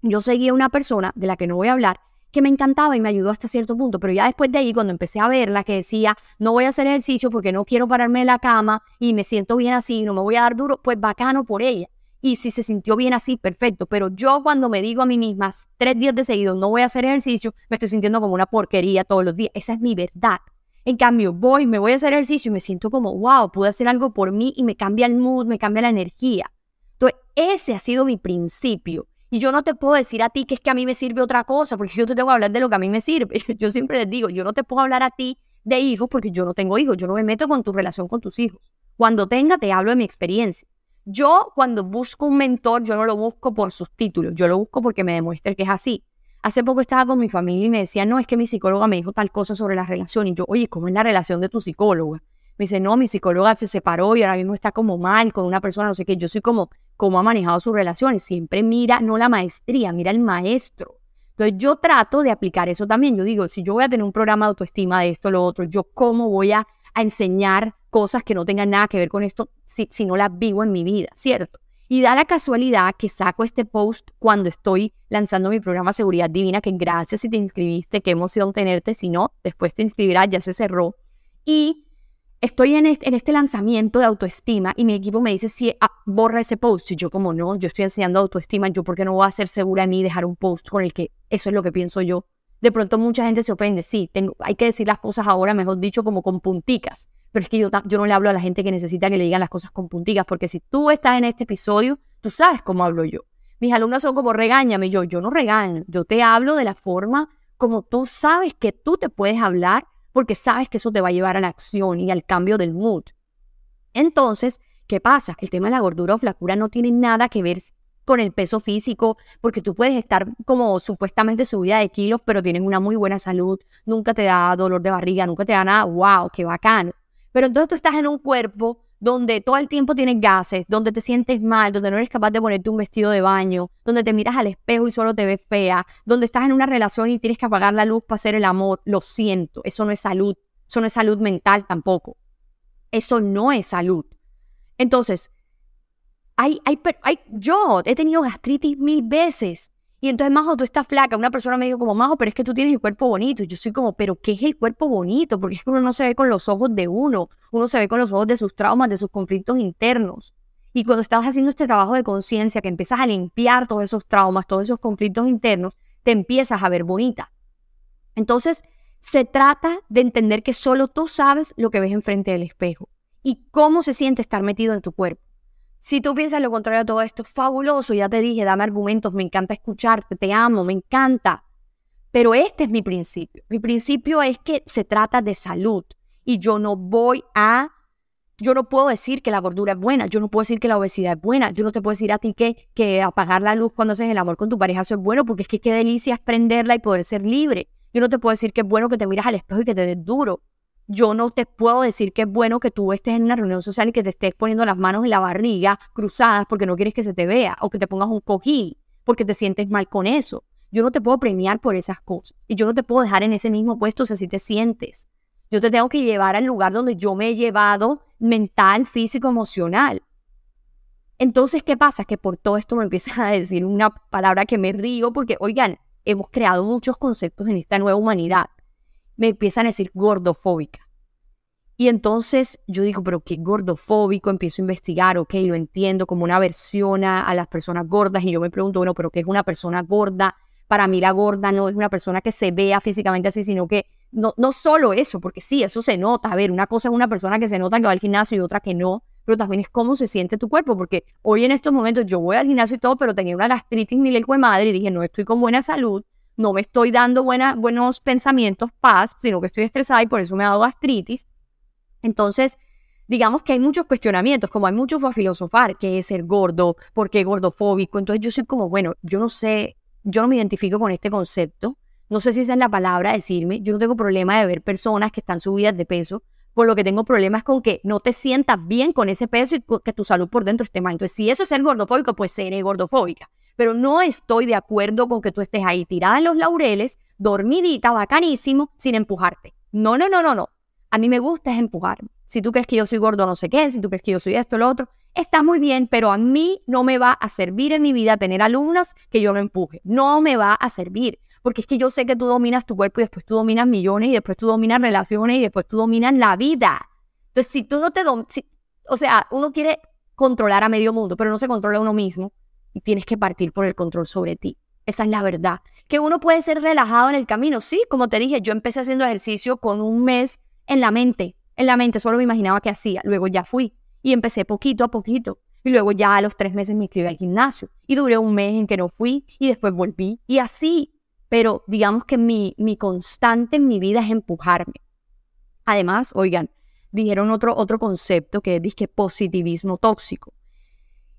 yo seguía una persona de la que no voy a hablar que me encantaba y me ayudó hasta cierto punto, pero ya después de ahí, cuando empecé a verla, que decía, no voy a hacer ejercicio porque no quiero pararme de la cama y me siento bien así, no me voy a dar duro, pues bacano por ella. Y si se sintió bien así, perfecto. Pero yo cuando me digo a mí misma tres días de seguido no voy a hacer ejercicio, me estoy sintiendo como una porquería todos los días. Esa es mi verdad. En cambio, voy, me voy a hacer ejercicio y me siento como, wow, pude hacer algo por mí y me cambia el mood, me cambia la energía. Entonces, ese ha sido mi principio. Y yo no te puedo decir a ti que es que a mí me sirve otra cosa, porque yo te tengo que hablar de lo que a mí me sirve. Yo siempre les digo, yo no te puedo hablar a ti de hijos porque yo no tengo hijos, yo no me meto con tu relación con tus hijos. Cuando tenga, te hablo de mi experiencia. Yo cuando busco un mentor, yo no lo busco por sus títulos, yo lo busco porque me demuestre que es así. Hace poco estaba con mi familia y me decía, no, es que mi psicóloga me dijo tal cosa sobre la relación. Y yo, oye, ¿cómo es la relación de tu psicóloga? Me dice, no, mi psicóloga se separó y ahora mismo está como mal con una persona, no sé qué. Yo soy como, cómo ha manejado sus relaciones. Siempre mira, no la maestría, mira el maestro. Entonces yo trato de aplicar eso también. Yo digo, si yo voy a tener un programa de autoestima de esto, lo otro, yo cómo voy a enseñar cosas que no tengan nada que ver con esto si, no las vivo en mi vida, ¿cierto? Y da la casualidad que saco este post cuando estoy lanzando mi programa Seguridad Divina, que gracias si te inscribiste, qué emoción tenerte, si no, después te inscribirás, ya se cerró. Y estoy en este, lanzamiento de autoestima y mi equipo me dice, si ah, borra ese post. Y yo como no, yo estoy enseñando autoestima, yo porque no voy a ser segura ni dejar un post con el que eso es lo que pienso yo de pronto mucha gente se ofende. Sí, tengo, hay que decir las cosas ahora, mejor dicho, como con punticas. Pero es que yo, no le hablo a la gente que necesita que le digan las cosas con punticas, porque si tú estás en este episodio, tú sabes cómo hablo yo. Mis alumnas son como regáñame, yo, yo no regaño, yo te hablo de la forma como tú sabes que tú te puedes hablar, porque sabes que eso te va a llevar a la acción y al cambio del mood. Entonces, ¿qué pasa? El tema de la gordura o flacura no tiene nada que ver con el peso físico, porque tú puedes estar como supuestamente subida de kilos, pero tienes una muy buena salud, nunca te da dolor de barriga, nunca te da nada, wow, qué bacano. Pero entonces tú estás en un cuerpo donde todo el tiempo tienes gases, donde te sientes mal, donde no eres capaz de ponerte un vestido de baño, donde te miras al espejo y solo te ves fea, donde estás en una relación y tienes que apagar la luz para hacer el amor, lo siento, eso no es salud, eso no es salud mental tampoco, eso no es salud. Entonces, hay, yo he tenido gastritis mil veces. Y entonces, Majo, tú estás flaca. Una persona me dijo como, Majo, pero es que tú tienes el cuerpo bonito. Y yo soy como, pero ¿qué es el cuerpo bonito? Porque es que uno no se ve con los ojos de uno. Uno se ve con los ojos de sus traumas, de sus conflictos internos. Y cuando estás haciendo este trabajo de conciencia, que empiezas a limpiar todos esos traumas, todos esos conflictos internos, te empiezas a ver bonita. Entonces, se trata de entender que solo tú sabes lo que ves enfrente del espejo y cómo se siente estar metido en tu cuerpo. Si tú piensas lo contrario a todo esto, fabuloso, ya te dije, dame argumentos, me encanta escucharte, te amo, me encanta. Pero este es mi principio. Mi principio es que se trata de salud y yo no voy a, yo no puedo decir que la gordura es buena, yo no puedo decir que la obesidad es buena, yo no te puedo decir a ti que, que apagar la luz cuando haces el amor con tu pareja eso es bueno porque es que qué delicia es prenderla y poder ser libre. Yo no te puedo decir que es bueno que te miras al espejo y que te des duro. Yo no te puedo decir que es bueno que tú estés en una reunión social y que te estés poniendo las manos en la barriga cruzadas porque no quieres que se te vea o que te pongas un cojín porque te sientes mal con eso. Yo no te puedo premiar por esas cosas y yo no te puedo dejar en ese mismo puesto si así te sientes. Yo te tengo que llevar al lugar donde yo me he llevado mental, físico, emocional. Entonces, ¿qué pasa? Que por todo esto me empiezan a decir una palabra que me río porque, oigan, hemos creado muchos conceptos en esta nueva humanidad me empiezan a decir gordofóbica. Y entonces yo digo, pero qué gordofóbico, empiezo a investigar, ok, lo entiendo como una versión a, las personas gordas y yo me pregunto, bueno, pero ¿qué es una persona gorda? Para mí la gorda no es una persona que se vea físicamente así, sino que no, no solo eso, porque sí, eso se nota. A ver, una cosa es una persona que se nota que va al gimnasio y otra que no, pero también es cómo se siente tu cuerpo, porque hoy en estos momentos yo voy al gimnasio y todo, pero tenía una gastritis ni lengua de madre y dije, no estoy con buena salud, no me estoy dando buenos pensamientos, paz, sino que estoy estresada y por eso me ha dado gastritis. Entonces, digamos que hay muchos cuestionamientos, como hay muchos para filosofar, qué es ser gordo, por qué gordofóbico. Entonces yo soy como, bueno, yo no sé, yo no me identifico con este concepto, no sé si esa es la palabra decirme, yo no tengo problema de ver personas que están subidas de peso, por lo que tengo problemas con que no te sientas bien con ese peso y que tu salud por dentro esté mal. Entonces, si eso es ser gordofóbico, pues seré gordofóbica. Pero no estoy de acuerdo con que tú estés ahí tirada en los laureles, dormidita, bacanísimo, sin empujarte. No, no, no, no, no. A mí me gusta es empujarme. Si tú crees que yo soy gordo, no sé qué, si tú crees que yo soy esto, lo otro, está muy bien, pero a mí no me va a servir en mi vida tener alumnas que yo no empuje. No me va a servir porque es que yo sé que tú dominas tu cuerpo y después tú dominas millones y después tú dominas relaciones y después tú dominas la vida. Entonces, si tú no te dominas, o sea, uno quiere controlar a medio mundo, pero no se controla a uno mismo y tienes que partir por el control sobre ti. Esa es la verdad. Que uno puede ser relajado en el camino. Sí, como te dije, yo empecé haciendo ejercicio con un mes en la mente. En la mente solo me imaginaba que hacía. Luego ya fui y empecé poquito a poquito. Y luego ya a los tres meses me inscribí al gimnasio. Y duré un mes en que no fui y después volví. Y así pero digamos que mi, mi constante en mi vida es empujarme. Además, oigan, dijeron otro, otro concepto que es positivismo tóxico.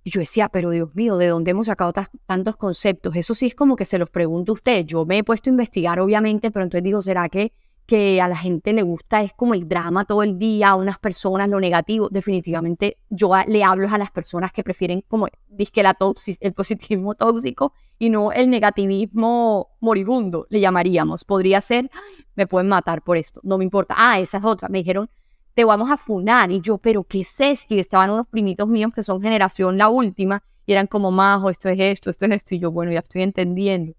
Y yo decía, pero Dios mío, ¿de dónde hemos sacado tantos conceptos? Eso sí es como que se los pregunto a usted. Yo me he puesto a investigar, obviamente, pero entonces digo, ¿será que que a la gente le gusta es como el drama todo el día, a unas personas lo negativo. Definitivamente yo le hablo a las personas que prefieren como disque la el positivismo tóxico y no el negativismo moribundo, le llamaríamos. Podría ser, me pueden matar por esto, no me importa. Ah, esa es otra. Me dijeron, te vamos a funar. Y yo, pero ¿qué es que estaban unos primitos míos que son generación la última y eran como, majo, esto es esto, esto es esto. Y yo, bueno, ya estoy entendiendo.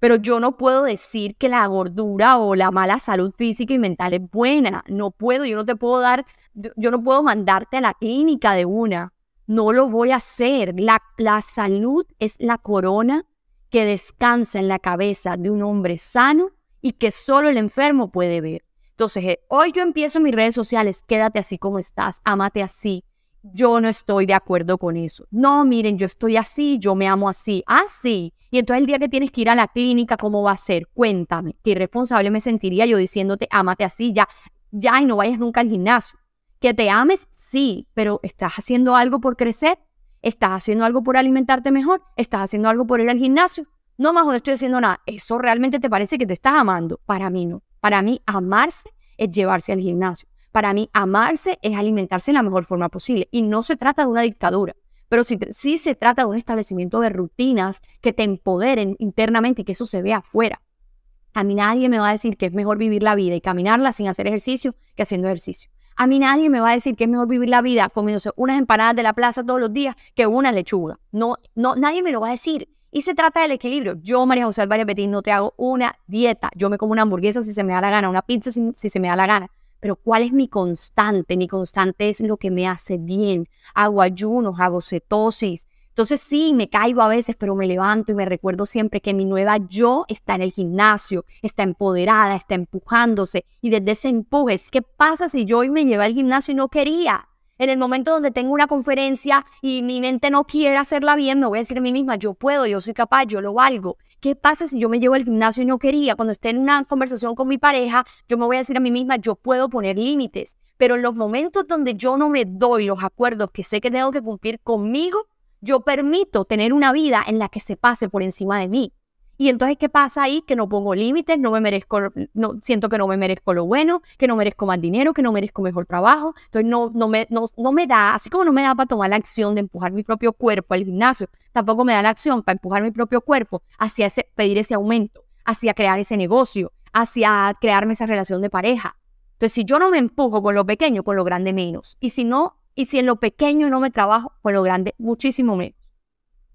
Pero yo no puedo decir que la gordura o la mala salud física y mental es buena. No puedo, yo no te puedo dar, yo no puedo mandarte a la clínica de una. No lo voy a hacer. La, la salud es la corona que descansa en la cabeza de un hombre sano y que solo el enfermo puede ver. Entonces, eh, hoy yo empiezo mis redes sociales, quédate así como estás, amate así, yo no estoy de acuerdo con eso. No, miren, yo estoy así, yo me amo así, así. Ah, y entonces el día que tienes que ir a la clínica, ¿cómo va a ser? Cuéntame. Qué irresponsable me sentiría yo diciéndote, amate así, ya, ya, y no vayas nunca al gimnasio. Que te ames, sí, pero ¿estás haciendo algo por crecer? ¿Estás haciendo algo por alimentarte mejor? ¿Estás haciendo algo por ir al gimnasio? No, más no estoy diciendo nada. ¿Eso realmente te parece que te estás amando? Para mí no. Para mí, amarse es llevarse al gimnasio. Para mí, amarse es alimentarse de la mejor forma posible y no se trata de una dictadura, pero sí, se trata de un establecimiento de rutinas que te empoderen internamente y que eso se vea afuera. A mí nadie me va a decir que es mejor vivir la vida y caminarla sin hacer ejercicio que haciendo ejercicio. A mí nadie me va a decir que es mejor vivir la vida comiéndose unas empanadas de la plaza todos los días que una lechuga. No, no, nadie me lo va a decir. Y se trata del equilibrio. Yo, María José Álvarez Betín, no te hago una dieta. Yo me como una hamburguesa si se me da la gana, una pizza si se me da la gana pero ¿cuál es mi constante? Mi constante es lo que me hace bien. Hago ayunos, hago cetosis. Entonces sí, me caigo a veces, pero me levanto y me recuerdo siempre que mi nueva yo está en el gimnasio, está empoderada, está empujándose y desde ese empuje, ¿qué pasa si yo hoy me lleva al gimnasio y no quería? En el momento donde tengo una conferencia y mi mente no quiere hacerla bien, me voy a decir a mí misma, yo puedo, yo soy capaz, yo lo valgo. ¿Qué pasa si yo me llevo al gimnasio y no quería? Cuando esté en una conversación con mi pareja, yo me voy a decir a mí misma, yo puedo poner límites. Pero en los momentos donde yo no me doy los acuerdos que sé que tengo que cumplir conmigo, yo permito tener una vida en la que se pase por encima de mí. Y entonces, ¿qué pasa ahí? Que no pongo límites, no me merezco, no, siento que no me merezco lo bueno, que no merezco más dinero, que no merezco mejor trabajo. Entonces, no, no, me, no, me da, así como no me da para tomar la acción de empujar mi propio cuerpo al gimnasio, tampoco me da la acción para empujar mi propio cuerpo hacia pedir ese aumento, hacia crear ese negocio, hacia crearme esa relación de pareja. Entonces, si yo no me empujo con lo pequeño, con lo grande menos. Y si no, y si en lo pequeño no me trabajo, con lo grande muchísimo menos.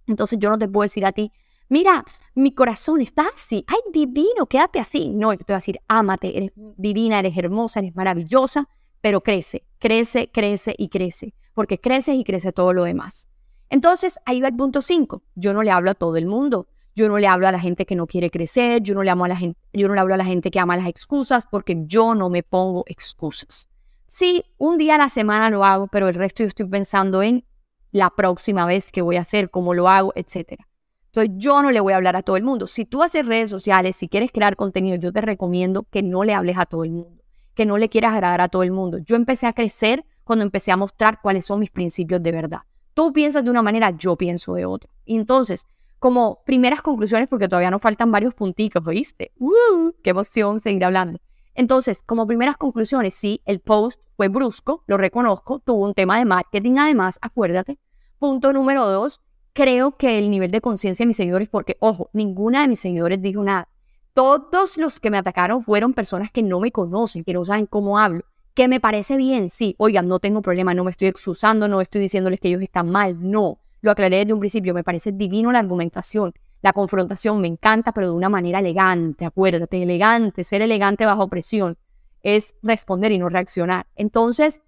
Entonces, yo no te puedo decir a ti, mira, mi corazón está así, ay, divino, quédate así. No, yo te voy a decir, ámate, eres divina, eres hermosa, eres maravillosa, pero crece, crece, crece y crece, porque creces y crece todo lo demás. Entonces, ahí va el punto 5. Yo no le hablo a todo el mundo. Yo no le hablo a la gente que no quiere crecer, yo no le, amo a la gente, yo no le hablo a la gente que ama las excusas porque yo no me pongo excusas. Sí, un día a la semana lo hago, pero el resto yo estoy pensando en la próxima vez que voy a hacer, cómo lo hago, etcétera. Entonces yo no le voy a hablar a todo el mundo. Si tú haces redes sociales, si quieres crear contenido, yo te recomiendo que no le hables a todo el mundo, que no le quieras agradar a todo el mundo. Yo empecé a crecer cuando empecé a mostrar cuáles son mis principios de verdad. Tú piensas de una manera, yo pienso de otra. Entonces, como primeras conclusiones, porque todavía nos faltan varios puntitos, ¿oíste? ¡Uh! ¡Qué emoción seguir hablando! Entonces, como primeras conclusiones, sí, el post fue brusco, lo reconozco, tuvo un tema de marketing además, acuérdate. Punto número dos, creo que el nivel de conciencia de mis seguidores, porque, ojo, ninguna de mis seguidores dijo nada. Todos los que me atacaron fueron personas que no me conocen, que no saben cómo hablo, que me parece bien, sí, oigan, no tengo problema, no me estoy excusando, no estoy diciéndoles que ellos están mal, no, lo aclaré desde un principio, me parece divino la argumentación, la confrontación me encanta, pero de una manera elegante, acuérdate, elegante, ser elegante bajo presión es responder y no reaccionar. Entonces,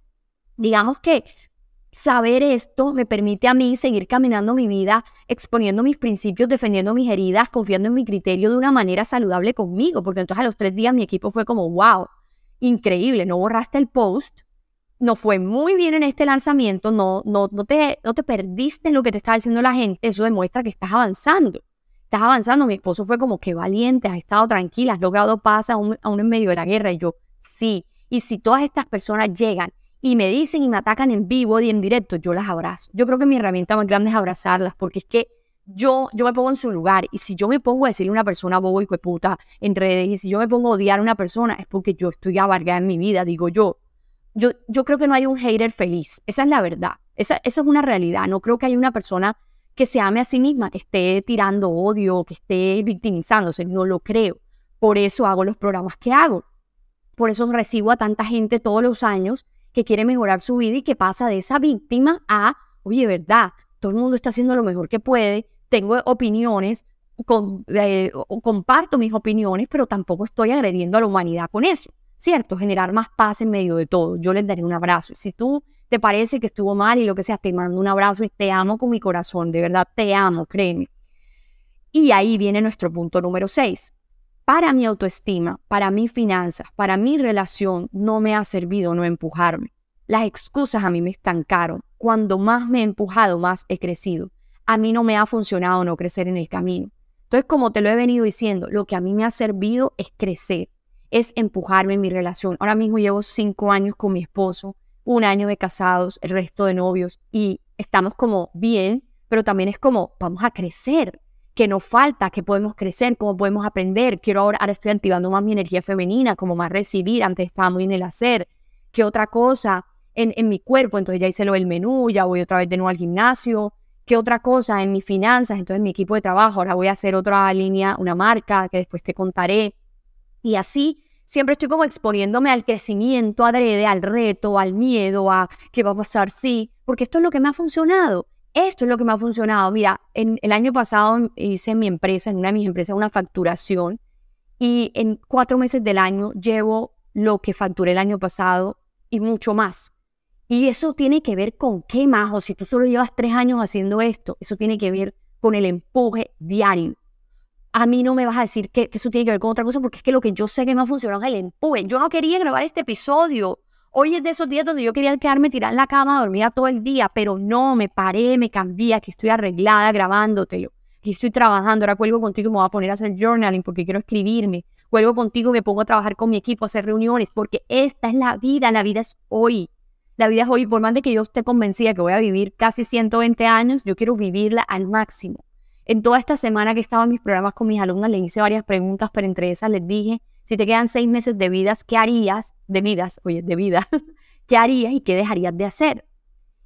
digamos que Saber esto me permite a mí seguir caminando mi vida, exponiendo mis principios, defendiendo mis heridas, confiando en mi criterio de una manera saludable conmigo, porque entonces a los tres días mi equipo fue como, wow, increíble, no borraste el post, no fue muy bien en este lanzamiento, no, no, no, te, no te perdiste en lo que te estaba diciendo la gente, eso demuestra que estás avanzando, estás avanzando, mi esposo fue como, qué valiente, has estado tranquila, has logrado paz a aún en medio de la guerra, y yo, sí, y si todas estas personas llegan y me dicen y me atacan en vivo y en directo, yo las abrazo. Yo creo que mi herramienta más grande es abrazarlas, porque es que yo, yo me pongo en su lugar y si yo me pongo a decir a una persona bobo y puta en redes y si yo me pongo a odiar a una persona es porque yo estoy abargada en mi vida, digo yo. Yo, yo creo que no hay un hater feliz, esa es la verdad, esa, esa es una realidad, no creo que haya una persona que se ame a sí misma, que esté tirando odio, que esté victimizándose, no lo creo. Por eso hago los programas que hago. Por eso recibo a tanta gente todos los años que quiere mejorar su vida y que pasa de esa víctima a, oye, ¿verdad? Todo el mundo está haciendo lo mejor que puede, tengo opiniones, con, eh, comparto mis opiniones, pero tampoco estoy agrediendo a la humanidad con eso, ¿cierto? Generar más paz en medio de todo. Yo les daré un abrazo. Si tú te parece que estuvo mal y lo que sea, te mando un abrazo y te amo con mi corazón, de verdad, te amo, créeme. Y ahí viene nuestro punto número 6 para mi autoestima, para mis finanzas, para mi relación, no me ha servido no empujarme. Las excusas a mí me estancaron. Cuando más me he empujado, más he crecido. A mí no me ha funcionado no crecer en el camino. Entonces, como te lo he venido diciendo, lo que a mí me ha servido es crecer, es empujarme en mi relación. Ahora mismo llevo cinco años con mi esposo, un año de casados, el resto de novios, y estamos como bien, pero también es como, vamos a crecer, que nos falta, que podemos crecer, cómo podemos aprender. Quiero ahora, ahora estoy activando más mi energía femenina, como más recibir, antes estaba muy en el hacer, qué otra cosa en, mi cuerpo, entonces ya hice lo del menú, ya voy otra vez de nuevo al gimnasio, qué otra cosa en mis finanzas, entonces mi equipo de trabajo, ahora voy a hacer otra línea, una marca que después te contaré. Y así siempre estoy como exponiéndome al crecimiento adrede, al reto, al miedo, a qué va a pasar, sí, porque esto es lo que me ha funcionado esto es lo que me ha funcionado. Mira, en, el año pasado hice en mi empresa, en una de mis empresas, una facturación y en cuatro meses del año llevo lo que facturé el año pasado y mucho más. Y eso tiene que ver con qué más, o si tú solo llevas tres años haciendo esto, eso tiene que ver con el empuje diario. A mí no me vas a decir que, que eso tiene que ver con otra cosa, porque es que lo que yo sé que me ha funcionado es el empuje. Yo no quería grabar este episodio, Hoy es de esos días donde yo quería quedarme tirada en la cama, dormida todo el día, pero no, me paré, me cambié, aquí estoy arreglada grabándotelo. Aquí estoy trabajando, ahora cuelgo contigo y me voy a poner a hacer journaling porque quiero escribirme. Cuelgo contigo y me pongo a trabajar con mi equipo, a hacer reuniones, porque esta es la vida, la vida es hoy. La vida es hoy, por más de que yo esté convencida que voy a vivir casi 120 años, yo quiero vivirla al máximo. En toda esta semana que estaba en mis programas con mis alumnas, les hice varias preguntas, pero entre esas les dije, si te quedan seis meses de vidas, ¿qué harías? De vidas, oye, de vida. ¿Qué harías y qué dejarías de hacer?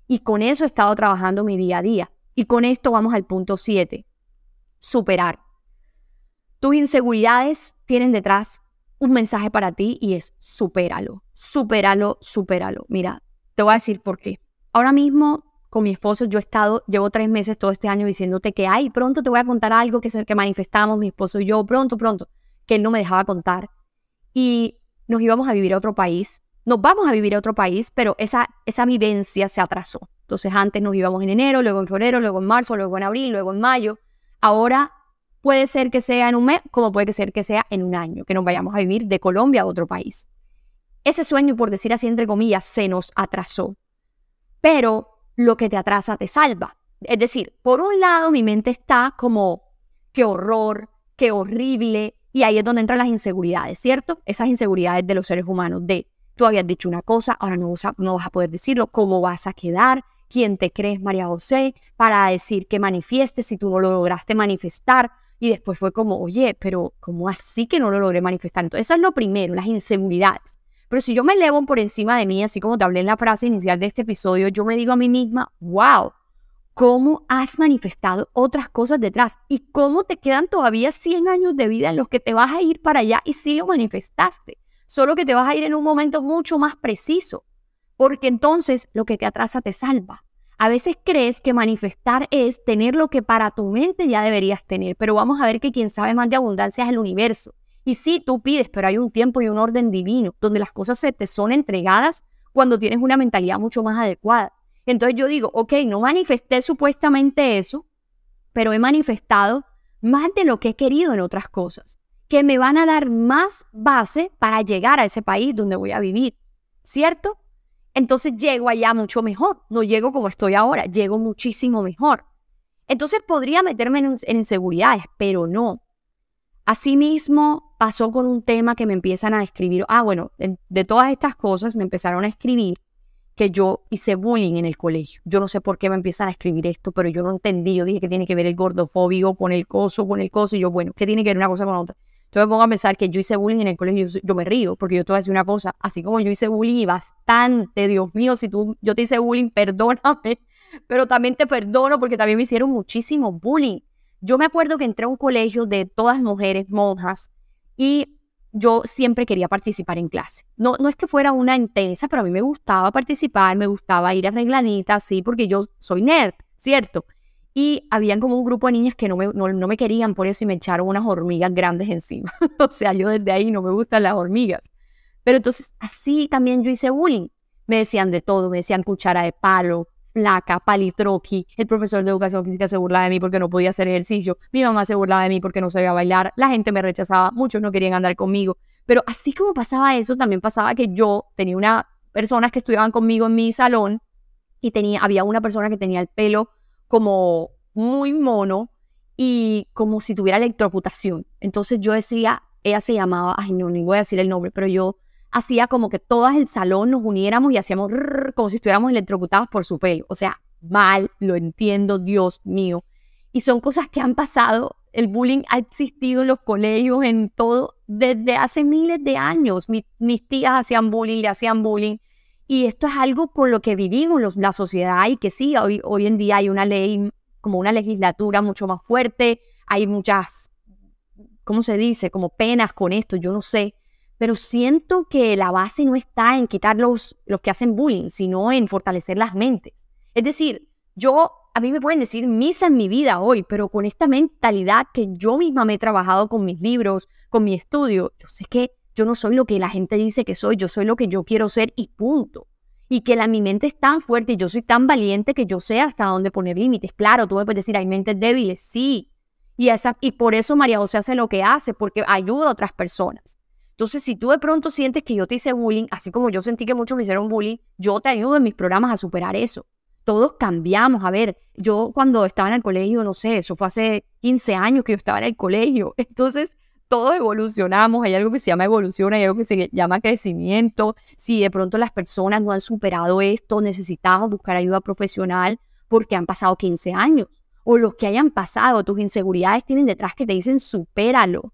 Y con eso he estado trabajando mi día a día. Y con esto vamos al punto siete. Superar. Tus inseguridades tienen detrás un mensaje para ti y es supéralo, supéralo, supéralo. Mira, te voy a decir por qué. Ahora mismo con mi esposo yo he estado, llevo tres meses todo este año diciéndote que, ay, pronto te voy a contar algo que es el que manifestamos mi esposo y yo, pronto, pronto que él no me dejaba contar. Y nos íbamos a vivir a otro país. Nos vamos a vivir a otro país, pero esa, esa vivencia se atrasó. Entonces antes nos íbamos en enero, luego en febrero, luego en marzo, luego en abril, luego en mayo. Ahora puede ser que sea en un mes, como puede ser que sea en un año, que nos vayamos a vivir de Colombia a otro país. Ese sueño, por decir así, entre comillas, se nos atrasó. Pero lo que te atrasa te salva. Es decir, por un lado mi mente está como, qué horror, qué horrible, y ahí es donde entran las inseguridades, ¿cierto? Esas inseguridades de los seres humanos, de tú habías dicho una cosa, ahora no vas a, no vas a poder decirlo, cómo vas a quedar, quién te crees, María José, para decir que manifiestes si tú no lo lograste manifestar. Y después fue como, oye, pero ¿cómo así que no lo logré manifestar? Entonces, eso es lo primero, las inseguridades. Pero si yo me elevo por encima de mí, así como te hablé en la frase inicial de este episodio, yo me digo a mí misma, wow, cómo has manifestado otras cosas detrás y cómo te quedan todavía 100 años de vida en los que te vas a ir para allá y sí lo manifestaste, solo que te vas a ir en un momento mucho más preciso, porque entonces lo que te atrasa te salva. A veces crees que manifestar es tener lo que para tu mente ya deberías tener, pero vamos a ver que quien sabe más de abundancia es el universo. Y sí, tú pides, pero hay un tiempo y un orden divino donde las cosas se te son entregadas cuando tienes una mentalidad mucho más adecuada. Entonces yo digo, ok, no manifesté supuestamente eso, pero he manifestado más de lo que he querido en otras cosas, que me van a dar más base para llegar a ese país donde voy a vivir, ¿cierto? Entonces llego allá mucho mejor, no llego como estoy ahora, llego muchísimo mejor. Entonces podría meterme en, en inseguridades, pero no. Asimismo, pasó con un tema que me empiezan a escribir. Ah, bueno, de todas estas cosas me empezaron a escribir que yo hice bullying en el colegio. Yo no sé por qué me empiezan a escribir esto, pero yo no entendí. Yo dije que tiene que ver el gordofóbico con el coso, con el coso. Y yo, bueno, ¿qué tiene que ver una cosa con otra? Entonces me pongo a pensar que yo hice bullying en el colegio, yo, me río, porque yo te voy a decir una cosa, así como yo hice bullying y bastante, Dios mío, si tú, yo te hice bullying, perdóname, pero también te perdono porque también me hicieron muchísimo bullying. Yo me acuerdo que entré a un colegio de todas mujeres monjas y yo siempre quería participar en clase. No, no es que fuera una intensa, pero a mí me gustaba participar, me gustaba ir a reglanita sí, porque yo soy nerd, ¿cierto? Y habían como un grupo de niñas que no me, no me querían por eso y me echaron unas hormigas grandes encima. o sea, yo desde ahí no me gustan las hormigas. Pero entonces así también yo hice bullying. Me decían de todo, me decían cuchara de palo, flaca, palitroqui. El profesor de educación física se burlaba de mí porque no podía hacer ejercicio. Mi mamá se burlaba de mí porque no sabía bailar. La gente me rechazaba. Muchos no querían andar conmigo. Pero así como pasaba eso, también pasaba que yo tenía una personas que estudiaban conmigo en mi salón y tenía, había una persona que tenía el pelo como muy mono y como si tuviera electrocutación. Entonces yo decía, ella se llamaba, ay no, ni voy a decir el nombre, pero yo hacía como que todas el salón nos uniéramos y hacíamos como si estuviéramos electrocutados por su pelo. O sea, mal, lo entiendo, Dios mío. Y son cosas que han pasado. El bullying ha existido en los colegios, en todo, desde hace miles de años. mis tías hacían bullying, le hacían bullying. Y esto es algo con lo que vivimos la sociedad y que sí, hoy, hoy en día hay una ley, como una legislatura mucho más fuerte, hay muchas, ¿cómo se dice? Como penas con esto, yo no sé pero siento que la base no está en quitar los, los que hacen bullying, sino en fortalecer las mentes. Es decir, yo, a mí me pueden decir misa en mi vida hoy, pero con esta mentalidad que yo misma me he trabajado con mis libros, con mi estudio, yo sé que yo no soy lo que la gente dice que soy, yo soy lo que yo quiero ser y punto. Y que la, mi mente es tan fuerte y yo soy tan valiente que yo sé hasta dónde poner límites. Claro, tú me puedes decir, hay mentes débiles, sí. Y, esa, y por eso María José hace lo que hace, porque ayuda a otras personas. Entonces, si tú de pronto sientes que yo te hice bullying, así como yo sentí que muchos me hicieron bullying, yo te ayudo en mis programas a superar eso. Todos cambiamos. A ver, yo cuando estaba en el colegio, no sé, eso fue hace 15 años que yo estaba en el colegio. Entonces, todos evolucionamos, hay algo que se llama evolución, hay algo que se llama crecimiento. Si de pronto las personas no han superado esto, necesitamos buscar ayuda profesional porque han pasado 15 años. O los que hayan pasado, tus inseguridades tienen detrás que te dicen supéralo.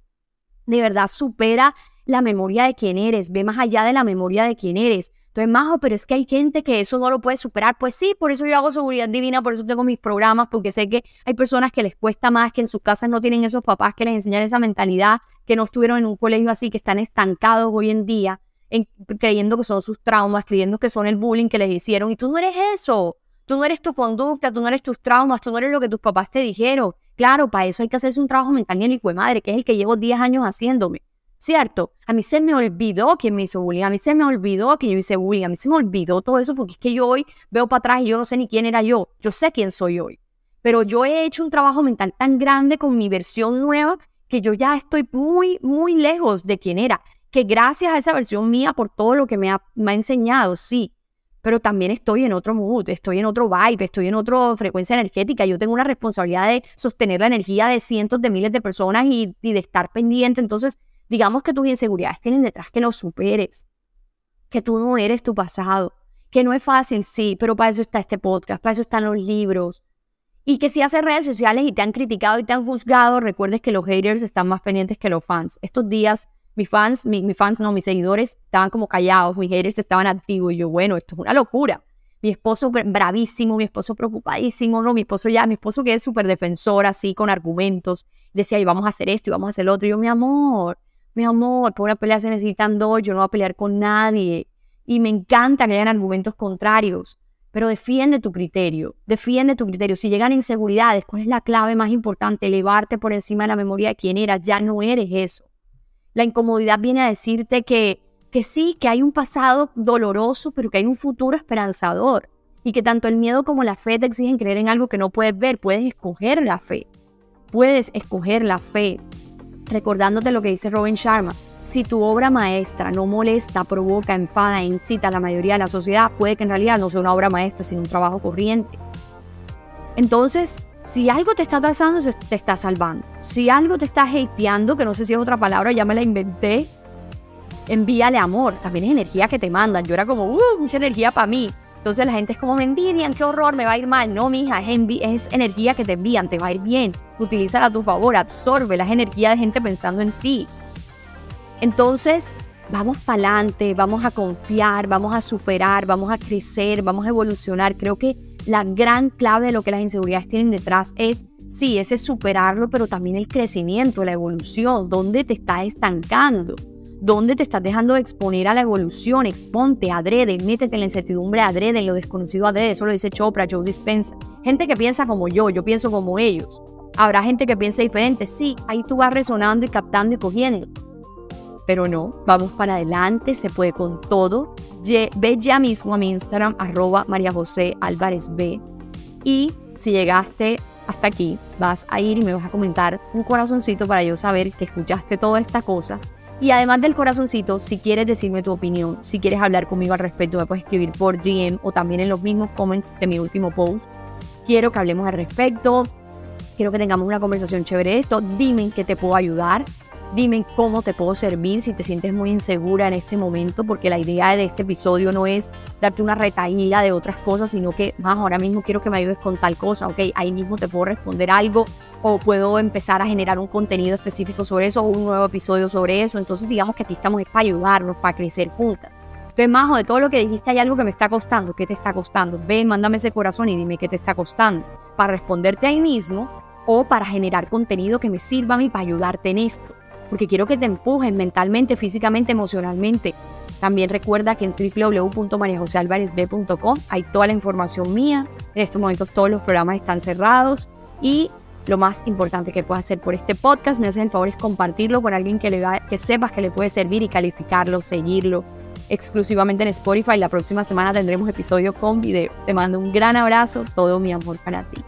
De verdad, supera la memoria de quién eres, ve más allá de la memoria de quién eres. Entonces, Majo, pero es que hay gente que eso no lo puede superar. Pues sí, por eso yo hago seguridad divina, por eso tengo mis programas, porque sé que hay personas que les cuesta más, que en sus casas no tienen esos papás que les enseñan esa mentalidad, que no estuvieron en un colegio así, que están estancados hoy en día, creyendo que son sus traumas, creyendo que son el bullying que les hicieron. Y tú no eres eso. Tú no eres tu conducta, tú no eres tus traumas, tú no eres lo que tus papás te dijeron. Claro, para eso hay que hacerse un trabajo mental y el hijo de madre, que es el que llevo 10 años haciéndome. ¿cierto? A mí se me olvidó quién me hizo bullying, a mí se me olvidó que yo hice bullying, a mí se me olvidó todo eso porque es que yo hoy veo para atrás y yo no sé ni quién era yo, yo sé quién soy hoy, pero yo he hecho un trabajo mental tan grande con mi versión nueva que yo ya estoy muy, muy lejos de quién era, que gracias a esa versión mía por todo lo que me ha, enseñado, sí, pero también estoy en otro mood, estoy en otro vibe, estoy en otra frecuencia energética. Yo tengo una responsabilidad de sostener la energía de cientos de miles de personas y de estar pendiente. Entonces, Digamos que tus inseguridades tienen detrás que lo superes, que tú no eres tu pasado, que no es fácil, sí, pero para eso está este podcast, para eso están los libros. Y que si haces redes sociales y te han criticado y te han juzgado, recuerdes que los haters están más pendientes que los fans. Estos días, mis fans, mis fans no, mis seguidores estaban como callados, mis haters estaban activos. Y yo, bueno, esto es una locura. Mi esposo bravísimo, mi esposo preocupadísimo, no, mi esposo ya, mi esposo que es súper defensor, así, con argumentos. Decía, y vamos a hacer esto y vamos a hacer lo otro. Y yo, mi amor, mi amor, por una pelea se necesitan dos, yo no voy a pelear con nadie. Y me encanta que hayan argumentos contrarios, pero defiende tu criterio, defiende tu criterio. Si llegan inseguridades, ¿cuál es la clave más importante? Elevarte por encima de la memoria de quién eras, ya no eres eso. La incomodidad viene a decirte que, que sí, que hay un pasado doloroso, pero que hay un futuro esperanzador y que tanto el miedo como la fe te exigen creer en algo que no puedes ver, puedes escoger la fe, puedes escoger la fe recordándote lo que dice Robin Sharma. Si tu obra maestra no molesta, provoca, enfada, e incita a la mayoría de la sociedad, puede que en realidad no sea una obra maestra, sino un trabajo corriente. Entonces, si algo te está atrasando, te está salvando. Si algo te está hateando, que no sé si es otra palabra, ya me la inventé, envíale amor. También es energía que te mandan. Yo era como, uh, mucha energía para mí. Entonces la gente es como, me envidian, qué horror, me va a ir mal. No, mija, es, es energía que te envían, te va a ir bien. Utilízala a tu favor, absorbe las energías de gente pensando en ti. Entonces, vamos para adelante, vamos a confiar, vamos a superar, vamos a crecer, vamos a evolucionar. Creo que la gran clave de lo que las inseguridades tienen detrás es, sí, ese superarlo, pero también el crecimiento, la evolución, dónde te estás estancando. ¿Dónde te estás dejando exponer a la evolución? Exponte, adrede, métete en la incertidumbre adrede, en lo desconocido adrede. Eso lo dice Chopra, Joe Dispensa. Gente que piensa como yo, yo pienso como ellos. Habrá gente que piense diferente. Sí, ahí tú vas resonando y captando y cogiendo. Pero no, vamos para adelante, se puede con todo. Ve ya mismo a mi Instagram, arroba María José Álvarez B. Y si llegaste hasta aquí, vas a ir y me vas a comentar un corazoncito para yo saber que escuchaste toda esta cosa y además del corazoncito, si quieres decirme tu opinión, si quieres hablar conmigo al respecto, me puedes escribir por DM o también en los mismos comments de mi último post. Quiero que hablemos al respecto, quiero que tengamos una conversación chévere esto, dime que te puedo ayudar, Dime cómo te puedo servir si te sientes muy insegura en este momento, porque la idea de este episodio no es darte una retaíla de otras cosas, sino que más ahora mismo quiero que me ayudes con tal cosa, ok, ahí mismo te puedo responder algo o puedo empezar a generar un contenido específico sobre eso o un nuevo episodio sobre eso. Entonces digamos que aquí estamos es para ayudarnos, para crecer juntas. más o de todo lo que dijiste hay algo que me está costando. ¿Qué te está costando? Ven, mándame ese corazón y dime qué te está costando. Para responderte ahí mismo o para generar contenido que me sirva a mí para ayudarte en esto porque quiero que te empujen mentalmente, físicamente, emocionalmente. También recuerda que en www.mariajosealvarezb.com hay toda la información mía. En estos momentos todos los programas están cerrados y lo más importante que puedes hacer por este podcast, me haces el favor es compartirlo con alguien que, le que sepas que le puede servir y calificarlo, seguirlo exclusivamente en Spotify. La próxima semana tendremos episodio con video. Te mando un gran abrazo, todo mi amor para ti.